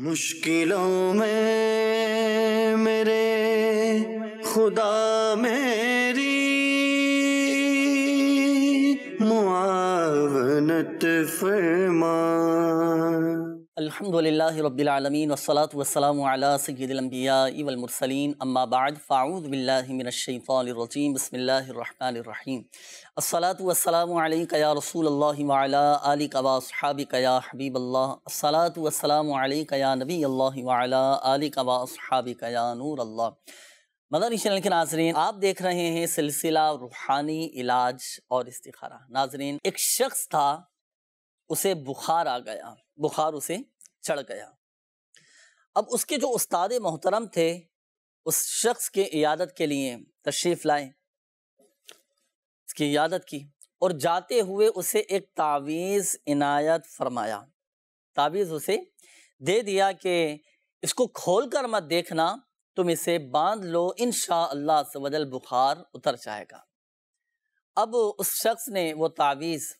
मुश्किलों में मेरे खुदा मेरी मुआवनत फरमा अल्हम्दुलिल्लाह रब्बिलआलमीन वस्सलातु वस्सलामु अला सय्यिदिल अंबिया वल मुरसलीन अम्मा बाद फ़ाऊज़ु बिल्लाहि मिनश शैतानिर रजीम बिस्मिल्लाहिर रहमानिर रहीम अस्सलातु वस्सलामु अलैका या रसूलल्लाह व अला आलिका व अस्हाबिका या हबीबल्लाह अस्सलातु वस्सलामु अलैका या नबी अल्लाह व अला आलिका व अस्हाबिका या नूर अल्लाह मदनी चैनल के नाजरीन आप देख रहे हैं सिलसिला रूहानी इलाज और इस्तिखारा नाजरीन एक शख्स था उसे बुखार आ गया बुखार उसे चढ़ गया अब उसके जो उस्ताद मोहतरम थे उस शख्स के इयादत के लिए तशरीफ़ लाए उसकी इयादत की और जाते हुए उसे एक तावीज़ इनायत फरमाया तावीज़ उसे दे दिया कि इसको खोल कर मत देखना तुम इसे बांध लो इन शबदल बुखार उतर जाएगा अब उस शख्स ने वो तावीज़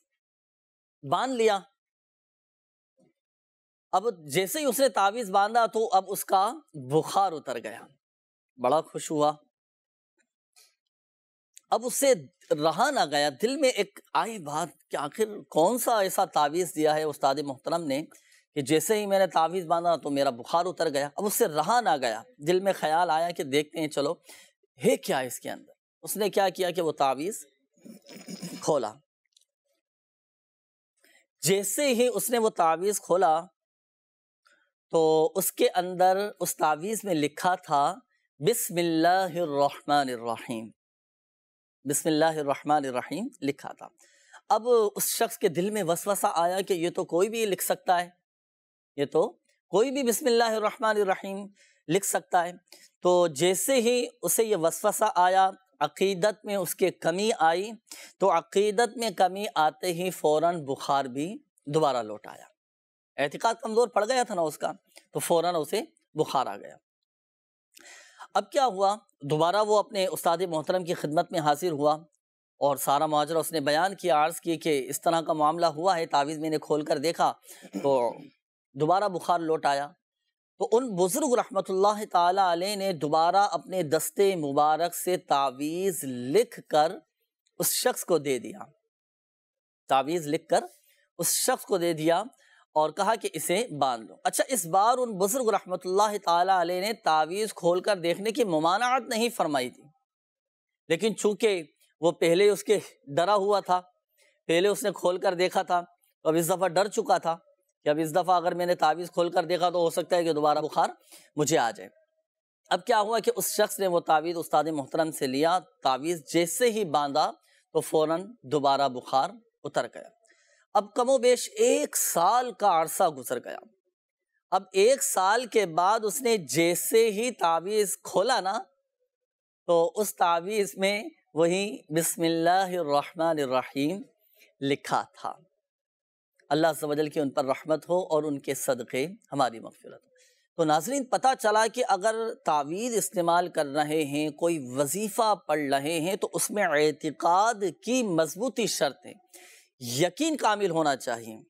बांध लिया अब जैसे ही उसने तावीज बांधा तो अब उसका बुखार उतर गया बड़ा खुश हुआ अब उससे रहा ना गया दिल में एक आई बात कि आखिर कौन सा ऐसा तावीज़ दिया है उस्ताद मोहतरम ने कि जैसे ही मैंने तावीज़ बांधा तो मेरा बुखार उतर गया अब उससे रहा ना गया दिल में ख्याल आया कि देखते हैं चलो है क्या इसके अंदर उसने क्या किया कि वो तावीज़ खोला जैसे ही उसने वो तावीज़ खोला तो उसके अंदर उस तावीज़ में लिखा था बिसमीम बिसमीम लिखा था अब उस शख्स के दिल में वसवसा आया कि ये तो कोई भी लिख सकता है ये तो कोई भी बिसमीम लिख सकता है तो जैसे ही उसे ये वसवसा आया अकीदत में उसके कमी आई तो अकीदत में कमी आते ही फ़ौर बुखार भी दोबारा लौट आया एहतिकात कमज़ोर पड़ गया था ना उसका तो फ़ौर उसे बुखार आ गया अब क्या हुआ दोबारा वो अपने उस्ताद मोहतरम की खिदमत में हाजिर हुआ और सारा माजरा उसने बयान किया आर्ज़ किए कि इस तरह का मामला हुआ है तावीज़ मैंने खोल कर देखा तो दोबारा बुखार लौट आया तो उन बुज़ुर्ग रहमत ला ने दोबारा अपने दस्ते मुबारक से तावीज़ लिख कर उस शख्स को दे दिया तावीज़ लिख कर उस शख्स को दे दिया और कहा कि इसे बांध लो अच्छा इस बार उन बुजुर्ग रहमत ला ने तावीज़ खोल कर देखने की ममानात नहीं फरमाई थी लेकिन चूँकि वो पहले उसके डरा हुआ था पहले उसने खोल कर देखा था तो अब इस दफ़ा डर चुका था कि अब इस दफ़ा अगर मैंने तावीज़ खोल कर देखा तो हो सकता है कि दोबारा बुखार मुझे आ जाए अब क्या हुआ कि उस शख्स ने वो तावीज़ उस्ताद मोहतरम से लिया तावीज़ जैसे ही बांधा तो फ़ौर दोबारा बुखार उतर गया अब कमो बेश एक साल का अरसा गुजर गया अब एक साल के बाद उसने जैसे ही तावीज़ खोला ना तो उस तावीज़ में वही बिसमीम लिखा था अल्लाह सबजल की उन पर रहमत हो और उनके सदक़े हमारी मफफरत हो तो नाजरीन पता चला कि अगर तावीज़ इस्तेमाल कर रहे हैं कोई वजीफ़ा पढ़ रहे हैं तो उसमें एतिकाद की मजबूती शर्तें यकीन कामिल होना चाहिए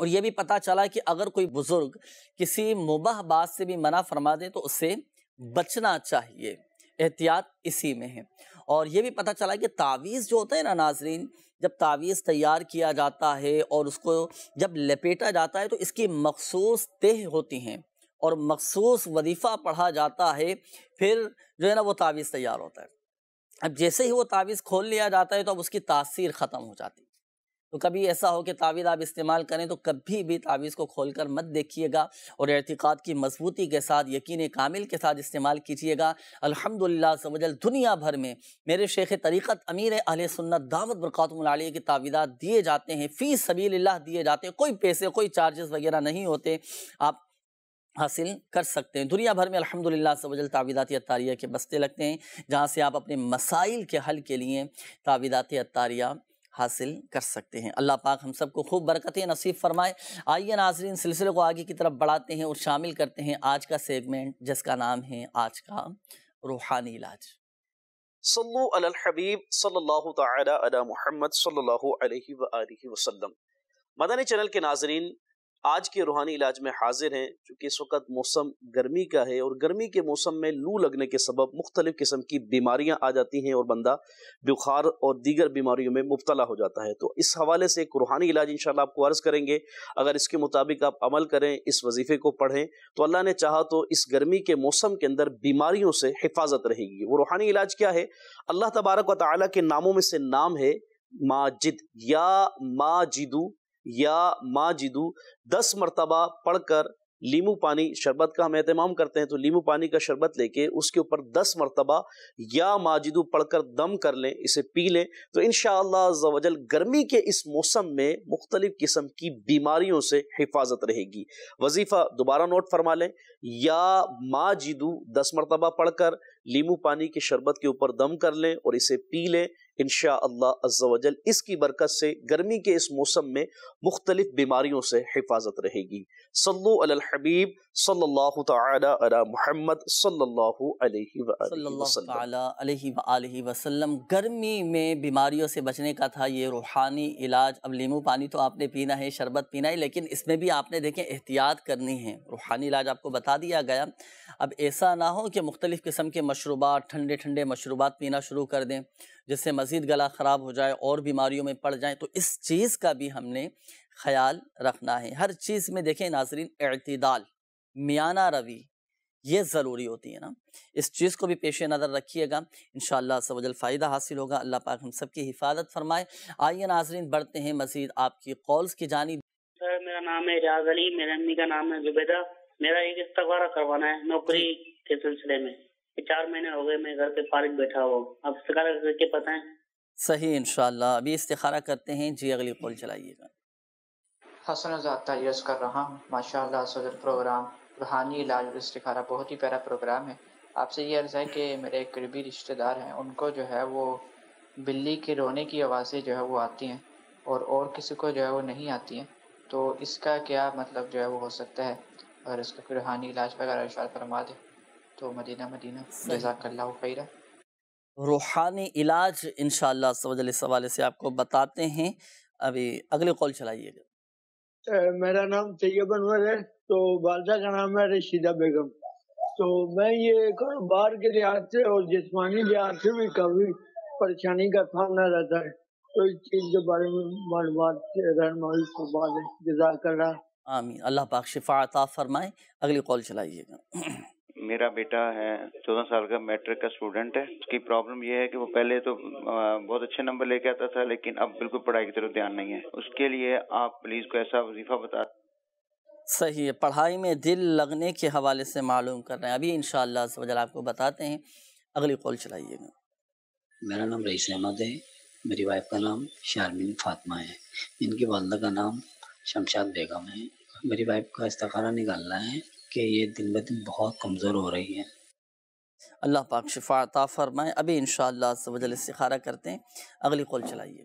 और यह भी पता चला कि अगर कोई बुज़ुर्ग किसी मुबह बात से भी मना फरमा दे तो उससे बचना चाहिए एहतियात इसी में है और यह भी पता चला कि तावीज़ जो होता है ना नाजरीन जब तावीज़ तैयार किया जाता है और उसको जब लपेटा जाता है तो इसकी मखसूस तह होती हैं और मखसूस वजीफ़ा पढ़ा जाता है फिर जो है ना वो तावीज़ तैयार होता है अब जैसे ही वो तावीज़ खोल लिया जाता है तो अब उसकी तासीर ख़त्म हो जाती है तो कभी ऐसा हो कि तावीज़ आप इस्तेमाल करें तो कभी भी तावीज़ को खोल कर मत देखिएगा और एतिकाद की मजबूती के साथ यकीन कामिल के साथ इस्तेमाल कीजिएगा अलहमदिल्ला समझल दुनिया भर में मेरे शेख तरीक़त अमीर अहल सुन्नत दावत बरक़ातमल के तावीज़ात दिए जाते हैं फ़ीस सभी दिए जाते हैं कोई पैसे कोई चार्जेस वगैरह नहीं होते आप हासिल कर सकते हैं दुनिया भर में से वजल तावीदात अतारिया के बस्ते लगते हैं जहाँ से आप अपने मसाइल के हल के लिए तावीदात अतारिया हासिल कर सकते हैं अल्लाह पाक हम सबको खूब बरकतें नसीब फरमाए आइए नाजरीन सिलसिले को आगे की तरफ बढ़ाते हैं और शामिल करते हैं आज का सेगमेंट जिसका नाम है आज का रूहानी इलाज हबीब सल्लल्लाहु ताला अला मुहम्मद सल्लल्लाहु अलैहि वसल्लम मदनी चैनल के नाजरीन आज के रूहानी इलाज में हाजिर हैं चूँकि इस वक्त मौसम गर्मी का है और गर्मी के मौसम में लू लगने के सबब मुख्तलिफ़ किस्म की बीमारियाँ आ जाती हैं और बंदा बुखार और दीगर बीमारियों में मुबतला हो जाता है तो इस हवाले से एक रूहानी इलाज इन आपको अर्ज़ करेंगे अगर इसके मुताबिक आप अमल करें इस वजीफ़े को पढ़ें तो अल्लाह ने चाहा तो इस गर्मी के मौसम के अंदर बीमारियों से हिफाजत रहेगी वो रूहानी इलाज क्या है अल्लाह तबारक व ताली के नामों में से नाम है माजिद या माजिदू या जिदू दस मरतबा पढ़कर लीमू पानी शरबत का हम अहतमाम करते हैं तो लीमू पानी का शरबत लेके उसके ऊपर दस मरतबा या माजिदू पढ़कर दम कर लें इसे पी लें तो इन शजल गर्मी के इस मौसम में मुख्तलिफ किस्म की बीमारियों से हिफाजत रहेगी वजीफ़ा दोबारा नोट फरमा लें या माँ जिदू दस मरतबा पढ़कर लीमू पानी के शरबत के ऊपर दम कर लें और इसे पी लें इन अल्लाह इसकी बरकत से गर्मी के इस मौसम में मुख्तलिफ बीमारियों से हिफाजत रहेगी सल्लु अल हबीब सल्लल्लाहु ताला अला मोहम्मद सल्लल्लाहु अलैहि वसल्लम गर्मी में बीमारियों से बचने का था ये रूहानी इलाज अब लीमू पानी तो आपने पीना है शरबत पीना है लेकिन इसमें भी आपने देखें एहतियात करनी है रूहानी इलाज आपको बता बता दिया गया अब ऐसा ना हो कि मुख्तलिफ़ किस्म के मशरूबात ठंडे ठंडे मशरूबात पीना शुरू कर दें जिससे मज़ीद गला ख़राब हो जाए और बीमारियों में पड़ जाए तो इस चीज़ का भी हमने ख्याल रखना है हर चीज़ में देखें नाजरीन अतदाल मियाना रवि ये ज़रूरी होती है ना इस चीज़ को भी पेश नज़र रखिएगा इन शजल फ़ायदा हासिल होगा अल्लाह पाक हम सब की हिफाजत फरमाए आइए नाजरीन बढ़ते हैं मज़ीद आपकी कॉल्स की जानी सर मेरा नाम है रियाज अली मेरी अम्मी का नाम है जुबेदा मेरा एक इस्तवारा करवाना है नौकरी के सिलसिले में चार महीने हो गए मैं घर पे फारिग बैठा हो अब इस्तारा करके पता है सही इनशाला अभी इस्तारा करते हैं जी अगली कॉल चलाइएगा हसन आजाद तयस कर रहा हूँ माशा सदर प्रोग्राम रूहानी इलाज और इस्तारा बहुत ही प्यारा प्रोग्राम है आपसे ये अर्ज़ है कि मेरे एक करीबी रिश्तेदार हैं उनको जो है वो बिल्ली के रोने की आवाज़ें जो है वो आती हैं और और किसी को जो है वो नहीं आती हैं तो इसका क्या मतलब जो है वो हो सकता है और उसका फिर हानी इलाज वगैरह इशार फरमा दे तो मदीना मदीना जजाकल्ला खैर रूहानी इलाज इन शवजल इस हवाले से आपको बताते हैं अभी अगले कॉल चलाइएगा मेरा नाम तैयब अनवर है तो वालदा का नाम है रशीदा बेगम तो मैं ये कारोबार के लिहाज से और जिसमानी लिहाज से भी काफ़ी परेशानी का सामना रहता है तो इस चीज़ के बारे में मालूम रहनमाई को बात जजाकल्ला आमीन अल्लाह पाक शिफा अता फरमाए अगली कॉल चलाइएगा मेरा बेटा है चौदह साल का मैट्रिक का स्टूडेंट है उसकी प्रॉब्लम यह है कि वो पहले तो बहुत अच्छे नंबर लेके आता था लेकिन अब बिल्कुल पढ़ाई की तरफ ध्यान नहीं है उसके लिए आप प्लीज को ऐसा वजीफा बता सही है पढ़ाई में दिल लगने के हवाले से मालूम कर रहे हैं अभी इनशाला आपको बताते हैं अगली कॉल चलाइएगा मेरा नाम रईस अहमद है मेरी वाइफ का नाम शारमिन फातमा है इनकी वालदा का नाम शमशाद बेगम है मेरी वाइफ का इस्तारा निकालना है कि ये दिन ब दिन बहुत कमज़ोर हो रही है अल्लाह पाक शिफाता फरमाए अभी इन शजल इस्तारा करते हैं अगली कॉल चलाइए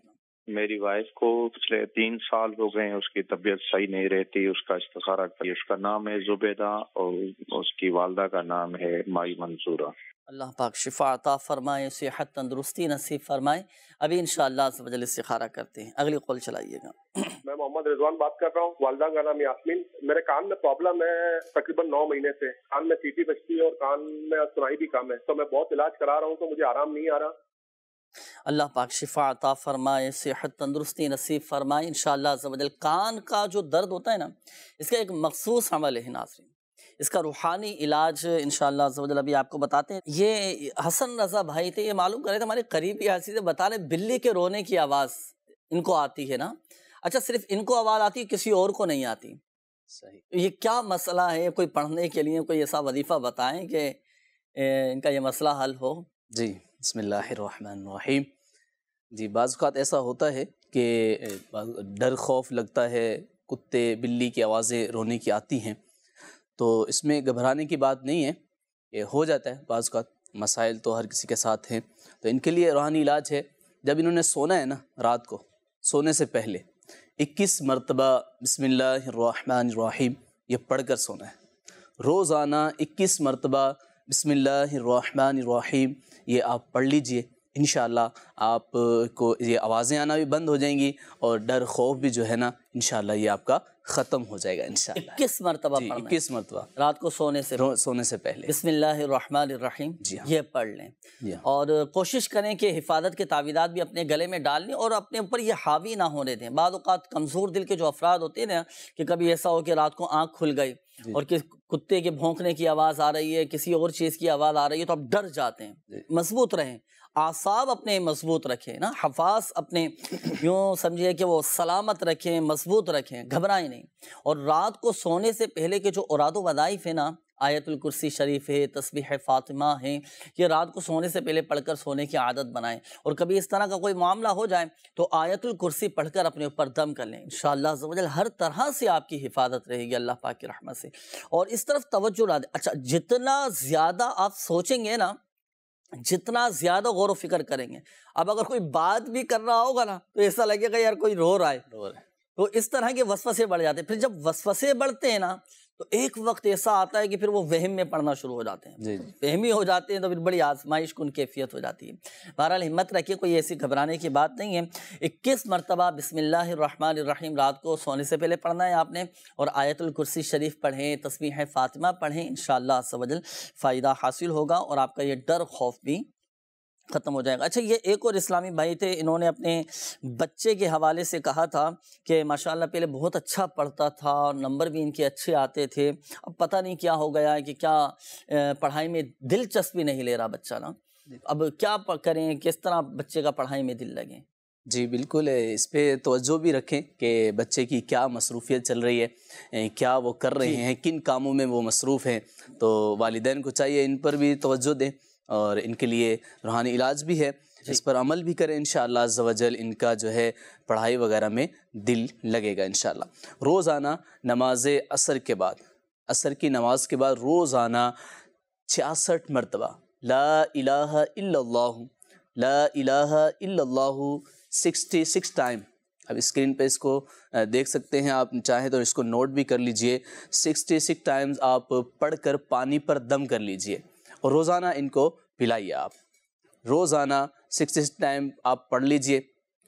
मेरी वाइफ को पिछले तीन साल हो गए हैं उसकी तबीयत सही नहीं रहती उसका इस्तारा उसका नाम है जुबेदा और उसकी वालदा का नाम है माई मंसूरा अल्लाह पाक शिफा अता फ़रमाए सेहत तंदरुस्ती नसीब फ़रमाए अभी इन शजल इस्तारा करते हैं अगली कॉल चलाइएगा मैं मोहम्मद रिजवान बात कर रहा हूँ वालदा का नाम यासमीन मेरे कान में प्रॉब्लम है तकरीबन नौ महीने से कान में सीटी बचती है और कान में सुनाई भी कम है तो मैं बहुत इलाज करा रहा हूँ तो मुझे आराम नहीं आ रहा अल्लाह पाक शिफा अता फ़रमाए सेहत तंदरुस्ती नसीब फ़रमाए इन शजल कान का जो दर्द होता है ना इसका एक मखसूस अमल है नाजरीन इसका रूहानी इलाज इन शजल अभी आपको बताते हैं ये हसन रजा भाई थे ये मालूम कर रहे थे हमारे करीबी हसी से बता रहे बिल्ली के रोने की आवाज़ इनको आती है ना अच्छा सिर्फ इनको आवाज़ आती है किसी और को नहीं आती सही ये क्या मसला है कोई पढ़ने के लिए कोई ऐसा वजीफ़ा बताएं कि इनका ये मसला हल हो जी बसमीम जी बात ऐसा होता है कि डर खौफ लगता है कुत्ते बिल्ली की आवाज़ें रोने की आती हैं तो इसमें घबराने की बात नहीं है ये हो जाता है बाज़ का मसाइल तो हर किसी के साथ हैं तो इनके लिए रूहानी इलाज है जब इन्होंने सोना है ना रात को सोने से पहले 21 मरतबा बसमिल्लाम ये पढ़ कर सोना है रोज़ाना 21 मरतबा बसमिल्लाम ये आप पढ़ लीजिए इन आप को ये आवाज़ें आना भी बंद हो जाएंगी और डर खौफ भी जो है ना इन ये आपका ख़त्म हो जाएगा इन इक्कीस मरतबा इक्कीस मरतबा रात को सोने से सोने से पहले बसमीम जी हाँ। ये पढ़ लें हाँ। और कोशिश करें कि हिफाजत के तावीदात भी अपने गले में डाल लें और अपने ऊपर ये हावी ना होने दें बाद कमज़ोर दिल के जो अफराद होते हैं ना कि कभी ऐसा हो कि रात को आँख खुल गई और किस कुत्ते के भोंकने की आवाज़ आ रही है किसी और चीज़ की आवाज़ आ रही है तो आप डर जाते हैं मजबूत रहें आसाब अपने मजबूत मजबूत रखें ना हफाज अपने यूँ समझिए कि वो सलामत रखें मजबूत रखें घबराएं नहीं और रात को सोने से पहले के जो औराद वदाइफ है ना आयतुल कुर्सी शरीफ है है फ़ातिमा है ये रात को सोने से पहले पढ़कर सोने की आदत बनाएं और कभी इस तरह का कोई मामला हो जाए तो आयतुल कुर्सी पढ़कर अपने ऊपर दम कर लें इन हर तरह से आपकी हिफाजत रहेगी अल्लाह पाक की रहमत से और इस तरफ तवज्जो ना दें अच्छा जितना ज़्यादा आप सोचेंगे ना जितना ज़्यादा गौर व फिक्र करेंगे अब अगर कोई बात भी कर रहा होगा ना तो ऐसा लगेगा यार कोई रो रहा है तो इस तरह के वसफसे बढ़ जाते हैं फिर जब वसफसे बढ़ते हैं ना तो एक वक्त ऐसा आता है कि फिर वो वहम में पढ़ना शुरू हो जाते हैं वहमी हो जाते हैं तो फिर बड़ी आजमाइश कन कैफियत हो जाती है बहरहाल हिम्मत रखिए कोई ऐसी घबराने की बात नहीं है इक्कीस मरतबा बसमिल्लाम रात को सोने से पहले पढ़ना है आपने और आयतुल कुर्सी शरीफ पढ़ें तस्वीर फ़ातिमा पढ़ें इन शाह फ़ायदा हासिल होगा और आपका ये डर खौफ भी ख़त्म हो जाएगा अच्छा ये एक और इस्लामी भाई थे इन्होंने अपने बच्चे के हवाले से कहा था कि माशाल्लाह पहले बहुत अच्छा पढ़ता था और नंबर भी इनके अच्छे आते थे अब पता नहीं क्या हो गया कि क्या पढ़ाई में दिलचस्पी नहीं ले रहा बच्चा ना अब क्या करें किस तरह बच्चे का पढ़ाई में दिल लगें जी बिल्कुल इस पर तोज्जो भी रखें कि बच्चे की क्या मसरूफियत चल रही है क्या वो कर रहे हैं किन कामों में वो मसरूफ़ हैं तो वालदेन को चाहिए इन पर भी तोज्जो दें और इनके लिए रूहानी इलाज भी है इस पर अमल भी करें इन शजल इनका जो है पढ़ाई वगैरह में दिल लगेगा इन रोज़ाना नमाज असर के बाद असर की नमाज के बाद रोज़ाना छियासठ मरतबा ला लाह ला सिक्सटी सिक्स टाइम अब स्क्रीन पे इसको देख सकते हैं आप चाहें तो इसको नोट भी कर लीजिए सिक्सटी सिक्स टाइम्स आप पढ़कर पानी पर दम कर लीजिए और रोज़ाना इनको पिलाइए आप रोज़ाना सिक्स टाइम आप पढ़ लीजिए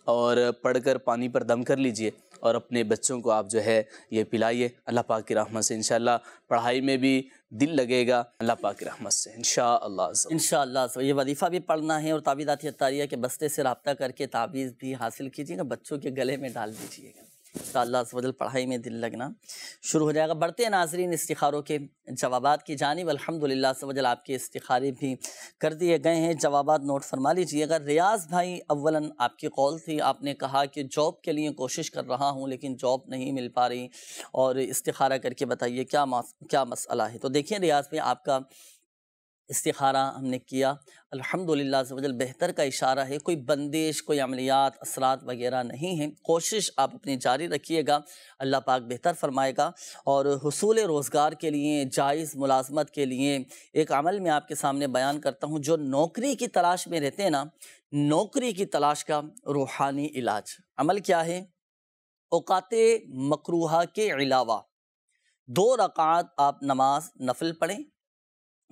और पढ़कर पानी पर दम कर लीजिए और अपने बच्चों को आप जो है ये पिलाइए अल्लाह पाक की रहमत से इन पढ़ाई में भी दिल लगेगा अल्लाह पाक की रहमत से शाला इनशाला ये वजीफ़ा भी पढ़ना है और ताबीदाती अतारिया के बस्ते से रबता करके ताबीज़ भी हासिल कीजिएगा बच्चों के गले में डाल दीजिएगा का तो अल्लाह वजल पढ़ाई में दिल लगना शुरू हो जाएगा बढ़ते हैं नाजरीन इस्तारों के जवाब की जानब अलहमदिल्ला आपके इस्तारे भी कर दिए गए हैं जवाब नोट फरमा लीजिएगा रियाज भाई अव्वला आपकी कॉल थी आपने कहा कि जॉब के लिए कोशिश कर रहा हूँ लेकिन जॉब नहीं मिल पा रही और इस्तारा करके बताइए क्या क्या मसला है तो देखिए रियाज भाई आपका इस्तारा हमने किया अल्हम्दुलिल्लाह वजल बेहतर का इशारा है कोई बंदिश कोई अमलियात असरात वगैरह नहीं हैं कोशिश आप अपनी जारी रखिएगा अल्लाह पाक बेहतर फरमाएगा और हसूल रोज़गार के लिए जायज़ मुलाजमत के लिए एक अमल मैं आपके सामने बयान करता हूँ जो नौकरी की तलाश में रहते हैं ना नौकरी की तलाश का रूहानी इलाज अमल क्या है औकात मकरूह के अलावा दो रकात आप नमाज नफल पढ़ें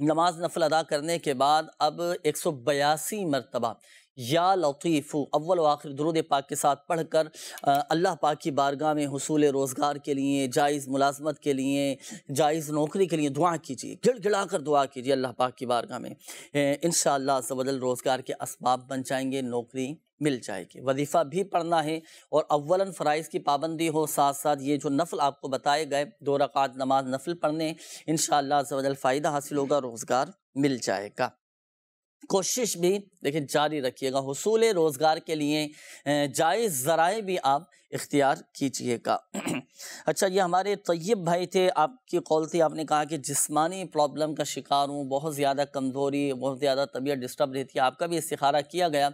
नमाज नफल अदा करने के बाद अब एक सौ बयासी मरतबा या लतीफ़ू अव्वल आखिर दरुद पाक के साथ पढ़ कर अल्लाह पाक की बारगाह में हसूल रोज़गार के लिए जायज़ मुलाजमत के लिए जायज़ नौकरी के लिए दुआ कीजिए गिड़ गिड़ा कर दुआ कीजिए अल्लाह पाक की बारगाह में इन सबदल रोज़गार के इसबाब बन जाएंगे नौकरी मिल जाएगी वजीफ़ा भी पढ़ना है और अवला फ़राइज़ की पाबंदी हो साथ साथ ये जो नफल आपको बताए गए दो रकात नमाज नफल पढ़ने इन शजल फ़ायदा हासिल होगा रोज़गार मिल जाएगा कोशिश भी देखिए जारी रखिएगा हसूल रोज़गार के लिए जायज़ ज़राए भी आप इख्तियार कीजिएगा अच्छा ये हमारे तयब भाई थे आपकी कॉल थी आपने कहा कि जिस्मानी प्रॉब्लम का शिकार हूँ बहुत ज़्यादा कमज़ोरी बहुत ज़्यादा तबीयत डिस्टर्ब रहती है आपका भी इस्तारा किया गया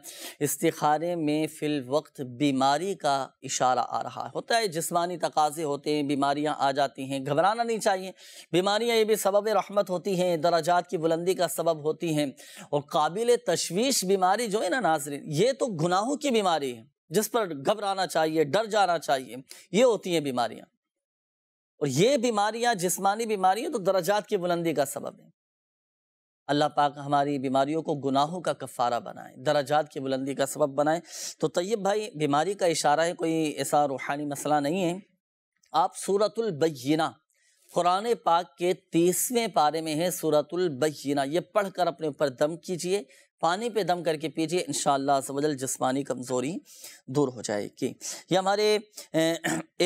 इस्तारे में फिल वक्त बीमारी का इशारा आ रहा है होता है जिसमानी तकाजे होते हैं बीमारियाँ आ जाती हैं घबराना नहीं चाहिए बीमारियाँ ये भी सबब रहमत होती हैं दराजात की बुलंदी का सबब होती हैं और काबिल तशवीश बीमारी जो है ना नाजरीन ये तो गुनाहों की बीमारी है जिस पर घबराना चाहिए डर जाना चाहिए ये होती हैं बीमारियाँ और ये बीमारियाँ जिसमानी बीमारियाँ तो दर्जात की बुलंदी का सबब है अल्लाह पाक हमारी बीमारियों को गुनाहों का कफ़ारा बनाए दराजात की बुलंदी का सबब बनाए तो तय्यब भाई बीमारी का इशारा है कोई ऐसा रूहानी मसला नहीं है आप सूरतुलबैना कुरान पाक के तीसवें पारे में है सूरतुलबैना ये पढ़ कर अपने ऊपर दम कीजिए पानी पे दम करके पीजिए इन शजल जिसमानी कमज़ोरी दूर हो जाएगी ये हमारे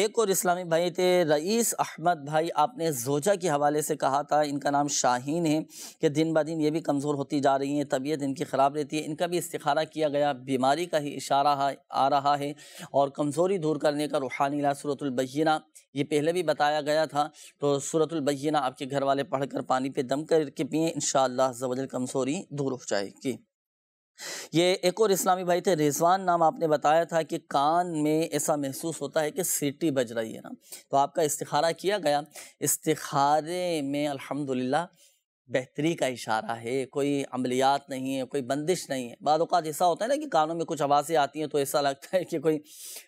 एक और इस्लामी भाई थे रईस अहमद भाई आपने जोजा के हवाले से कहा था इनका नाम शाहीन है कि दिन ब दिन ये भी कमज़ोर होती जा रही है तबीयत इनकी ख़राब रहती है इनका भी इस्तारा किया गया बीमारी का ही इशारा आ रहा है और कमज़ोरी दूर करने का रूहानी सूरतुलबैना ये पहले भी बताया गया था तो सूरतुलबैना आपके घर वाले पढ़कर पानी पे दम करके पिए इन शजल कमज़ोरी दूर हो जाएगी ये एक और इस्लामी भाई थे रिजवान नाम आपने बताया था कि कान में ऐसा महसूस होता है कि सीटी बज रही है ना तो आपका इस्तारा किया गया इस्तारे में अल्हम्दुलिल्लाह बेहतरी का इशारा है कोई अमलियात नहीं है कोई बंदिश नहीं है बाद ऐसा होता है ना कि कानों में कुछ आवाज़ें आती हैं तो ऐसा लगता है कि कोई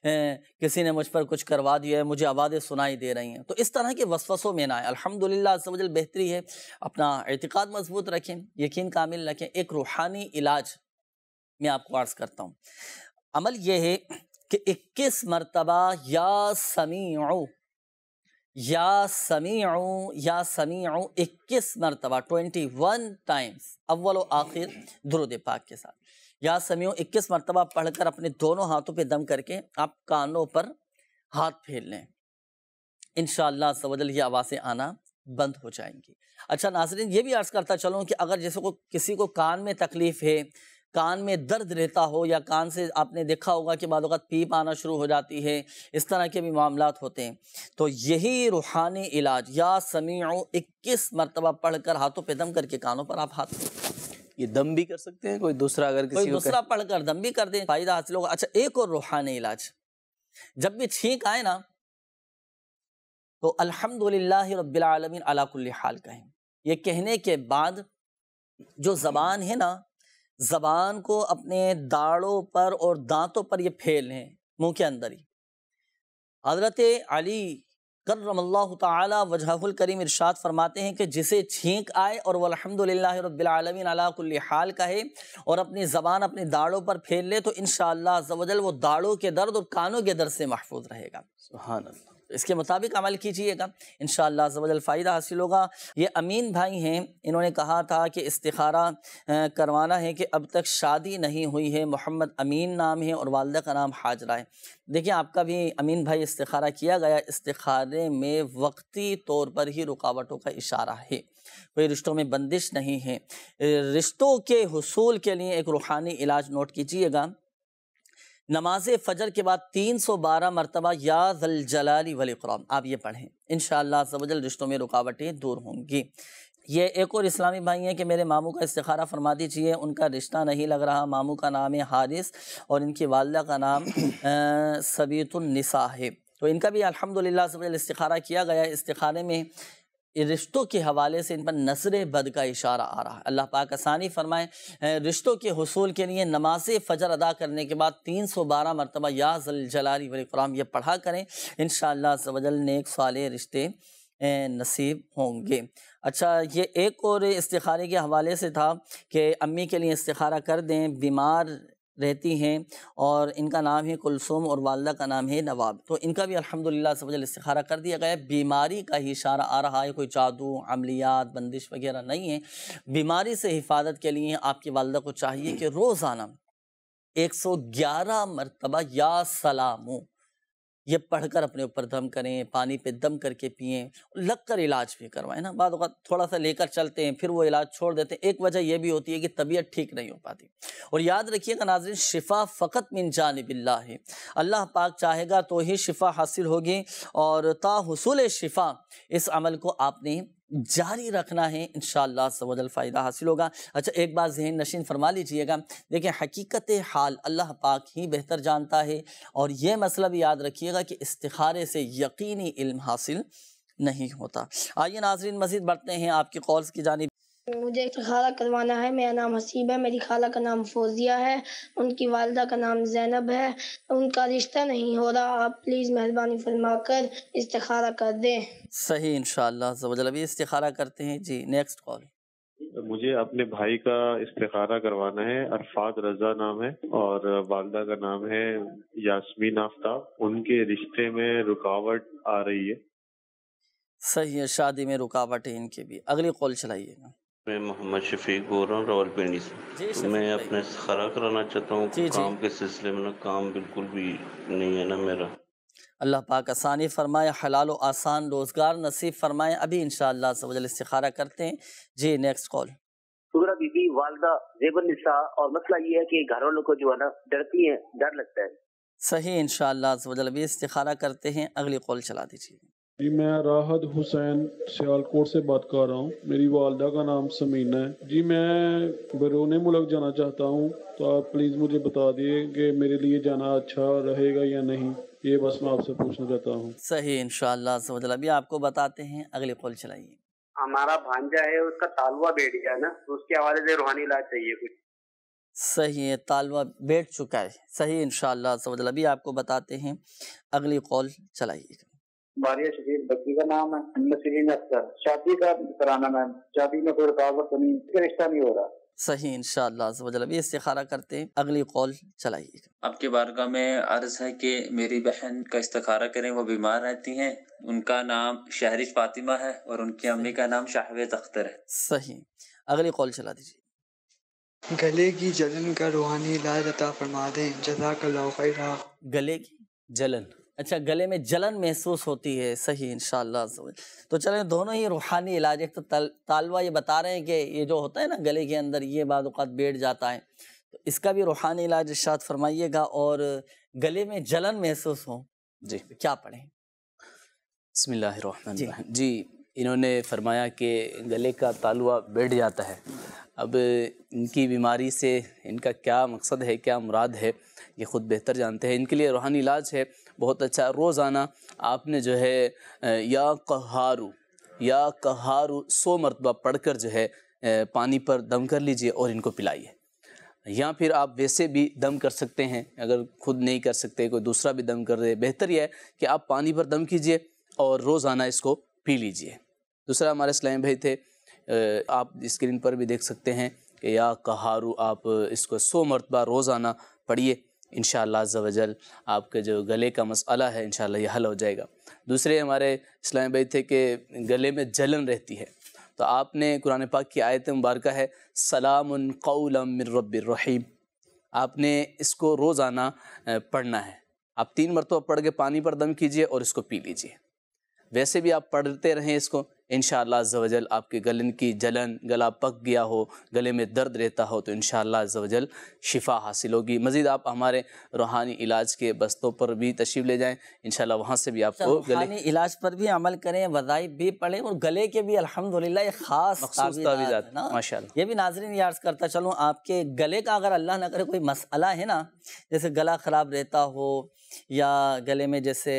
ए, किसी ने मुझ पर कुछ करवा दिया है मुझे आवाज़ें सुनाई दे रही हैं तो इस तरह के वसवसों में ना आए समझल बेहतरी है अपना एतक़ाद मजबूत रखें यकीन कामिल रखें एक रूहानी इलाज मैं आपको अर्ज़ करता हूँ अमल यह है कि इक्कीस मरतबा या समी या समी या समी इक्कीस मरतबा ट्वेंटी वन टाइम्स अव्वल आखिर दुरुद पाक के साथ या समी इक्कीस मरतबा पढ़कर अपने दोनों हाथों पे दम करके आप कानों पर हाथ फेर लें इन शजल ये आवाज़ें आना बंद हो जाएंगी अच्छा नाजरीन ये भी अर्ज़ करता चलूँ कि अगर जैसे को किसी को कान में तकलीफ़ है कान में दर्द रहता हो या कान से आपने देखा होगा कि बाद पीप आना शुरू हो जाती है इस तरह के भी मामला होते हैं तो यही रूहानी इलाज या समीओ इक्कीस मरतबा पढ़कर हाथों पे दम करके कानों पर आप हाथ ये दम भी कर सकते हैं कोई दूसरा अगर किसी कोई दूसरा कर... पढ़कर दम भी कर दें फायदा हासिल होगा अच्छा एक और रूहानी इलाज जब भी छींक आए ना तो अल्हम्दुलिल्लाह रब्बिल अलाकुल्ल हाल कहें ये कहने के बाद जो ज़बान है ना ज़बान को अपने दाड़ों पर और दांतों पर ये फेल हैं मुंह के अंदर ही हज़रत अली करमल्ला तजहुल करीम इरशाद फरमाते हैं कि जिसे छींक आए और वह रबालमीन अलाकुल्ल हाल कहे और अपनी ज़बान अपनी दाड़ों पर फेल ले तो इन शजल वो दाड़ों के दर्द और कानों के दर्द से महफूज रहेगा सुबहान इसके मुताबिक अमल कीजिएगा इन फ़ायदा हासिल होगा ये अमीन भाई हैं इन्होंने कहा था कि इस्तारा करवाना है कि अब तक शादी नहीं हुई है मोहम्मद अमीन नाम है और वालदा का नाम हाजरा है देखिए आपका भी अमीन भाई इस्तारा किया गया इस्तारे में वक्ती तौर पर ही रुकावटों का इशारा है कोई रिश्तों में बंदिश नहीं है रिश्तों के हसूल के लिए एक रूहानी इलाज नोट कीजिएगा नमाज फ़जर के बाद तीन सौ बारह मरतबा या जल जलाली वलकराम आप ये पढ़ें इन शजल रिश्तों में रुकावटें दूर होंगी ये एक और इस्लामी भाई हैं कि मेरे मामू का इस्तारा फरमा दीजिए उनका रिश्ता नहीं लग रहा मामू का नाम है हारिस और इनकी वालदा का नाम सबीतुलनसा है तो इनका भी अलहमदिल्ला सब इस्तारा किया गया इस्तारे में रिश्तों के हवाले से इन पर नसर बद का इशारा आ रहा है अल्लाह पाक आसानी फरमाए रिश्तों के हसूल के लिए नमाज फ़जर अदा करने के बाद तीन सौ बारह मरतबा या जलाली वराम यह पढ़ा करें इन शजल नेक साल रिश्ते नसीब होंगे अच्छा ये एक और इस्तारे के हवाले से था कि अम्मी के लिए इस्तारा कर दें बीमार रहती हैं और इनका नाम है कुलसुम और वालदा का नाम है नवाब तो इनका भी अल्हम्दुलिल्लाह से इस्तारा कर दिया गया है बीमारी का ही इशारा आ रहा है कोई जादू अमलियात बंदिश वगैरह नहीं है बीमारी से हिफाजत के लिए आपकी वालदा को चाहिए कि रोज़ाना एक सौ ग्यारह मरतबा या सलामों ये पढ़कर अपने ऊपर दम करें पानी पे दम करके पिएँ लग कर इलाज भी करवाएं ना बाद थोड़ा सा लेकर चलते हैं फिर वो इलाज छोड़ देते हैं एक वजह यह भी होती है कि तबीयत ठीक नहीं हो पाती और याद रखिएगा नाजरन शिफा फ़कत मिन जानबिल्ला है अल्लाह पाक चाहेगा तो ही शिफा हासिल होगी और ताहसूल शिफा इस अमल को आपने जारी रखना है इन शवजल फ़ायदा हासिल होगा अच्छा एक बात जहन नशीन फरमा लीजिएगा देखिए हकीकत हाल अल्लाह पाक ही बेहतर जानता है और यह मसला भी याद रखिएगा कि इस्तारे से यकीनी इल्म हासिल नहीं होता आइए नाजरीन मजीद बढ़ते हैं आपकी कॉल्स की जानब मुझे एक खाला करवाना है मेरा नाम हसीब है मेरी खाला का नाम फोजिया है उनकी वालदा का नाम जैनब है उनका रिश्ता नहीं हो रहा आप प्लीज़ मेहरबानी फरमा कर इस्तारा कर दें सही इन अभी इस्तारा करते हैं जी नेक्स्ट कॉल मुझे अपने भाई का इस्तारा करवाना है अरफात रजा नाम है और वालदा का नाम है यासमीन आफ्ताब उनके रिश्ते में रुकावट आ रही है सही है शादी में रुकावट है इनके भी अगली कॉल चलाइएगा मैं मोहम्मद शफीक बोल रहा हूँ रावलपिंडी से मैं अपने खरा कराना चाहता हूँ काम के सिलसिले में ना काम बिल्कुल भी नहीं है ना मेरा अल्लाह पाक आसानी फरमाए हलाल व आसान रोज़गार नसीब फरमाए अभी इन शाखारा करते हैं जी नेक्स्ट कॉल सुगरा बीबी वालदा जेबन निशा और मसला ये है कि घर वालों को जो है ना डरती है डर लगता है सही इन शाला अभी इस्तारा करते हैं अगली कॉल चला दीजिए जी मैं राहत हुसैन सियालकोट से बात कर रहा हूँ मेरी वालदा का नाम समीना है जी मैं बैरून मुल्क जाना चाहता हूँ तो आप प्लीज़ मुझे बता दिए कि मेरे लिए जाना अच्छा रहेगा या नहीं ये बस मैं आपसे पूछना चाहता हूँ सही इन शह अभी आपको बताते हैं अगले कॉल चलाइए हमारा भांजा है उसका तालवा बैठ गया ना तो उसके हवाले से रूहानी इलाज चाहिए कुछ सही है तालवा बैठ चुका है सही इन अभी आपको बताते हैं अगली कॉल चलाइएगा बारिया शरीफ बच्ची का नाम है नसरीन अख्तर शादी का कराना मैम शादी में कोई रुकावट तो नहीं रिश्ता नहीं हो रहा सही इनशाला अभी इस्तारा करते हैं अगली कॉल चलाइए आपके बारगाह में अर्ज है कि मेरी बहन का इस्तारा करें वो बीमार रहती हैं उनका नाम शहरिश फातिमा है और उनकी अम्मी का नाम शाहवेज अख्तर है सही अगली कॉल चला दीजिए गले की जलन का रूहानी इलाज अता फरमा दें जजाक गले की जलन अच्छा गले में जलन महसूस होती है सही इन तो चलें दोनों ही रूहानी इलाज एक तो तालवा ये बता रहे हैं कि ये जो होता है ना गले के अंदर ये बात बैठ जाता है तो इसका भी रूहानी इलाज इर्शाद फरमाइएगा और गले में जलन महसूस हो जी क्या पढ़ें जी, जी इन्होंने फरमाया कि गले का तालुआ बैठ जाता है अब इनकी बीमारी से इनका क्या मकसद है क्या मुराद है ये ख़ुद बेहतर जानते हैं इनके लिए रूहानी इलाज है बहुत अच्छा रोज़ाना आपने जो है या कहारू या कहारू सौ मरतबा पढ़ कर जो है पानी पर दम कर लीजिए और इनको पिलाइए या फिर आप वैसे भी दम कर सकते हैं अगर खुद नहीं कर सकते कोई दूसरा भी दम कर रहे बेहतर यह है कि आप पानी पर दम कीजिए और रोज़ाना इसको पी लीजिए दूसरा हमारे इस्लामी भाई थे आप स्क्रीन पर भी देख सकते हैं कि या कहारू आप इसको सो मरतबा रोज़ाना पढ़िए इन शजल आपके जो गले का मसला है इन ये हल हो जाएगा दूसरे हमारे इस्लाम भाई थे कि गले में जलन रहती है तो आपने कुरान पाक की आयत मुबारक है सलाम कौलम आपने इसको रोज़ाना पढ़ना है आप तीन मरतबा पढ़ के पानी पर दम कीजिए और इसको पी लीजिए वैसे भी आप पढ़ते रहें इसको इन शजल आपके गलन की जलन गला पक गया हो गले में दर्द रहता हो तो इन शजल शिफा हासिल होगी मज़ीद आप हमारे रूहानी इलाज के बस्तों पर भी तशीफ ले जाएँ इन शाला वहाँ से भी अच्छा, आपको गले इलाज पर भी अमल करें वज़ाइफ भी पढ़ें और गले के भी अलहमदिल्ला ख़ास माशा ये भी नाजरन याद करता चलूँ आपके गले का अगर अल्लाह ना करे कोई मसला है ना जैसे गला ख़राब रहता हो या गले में जैसे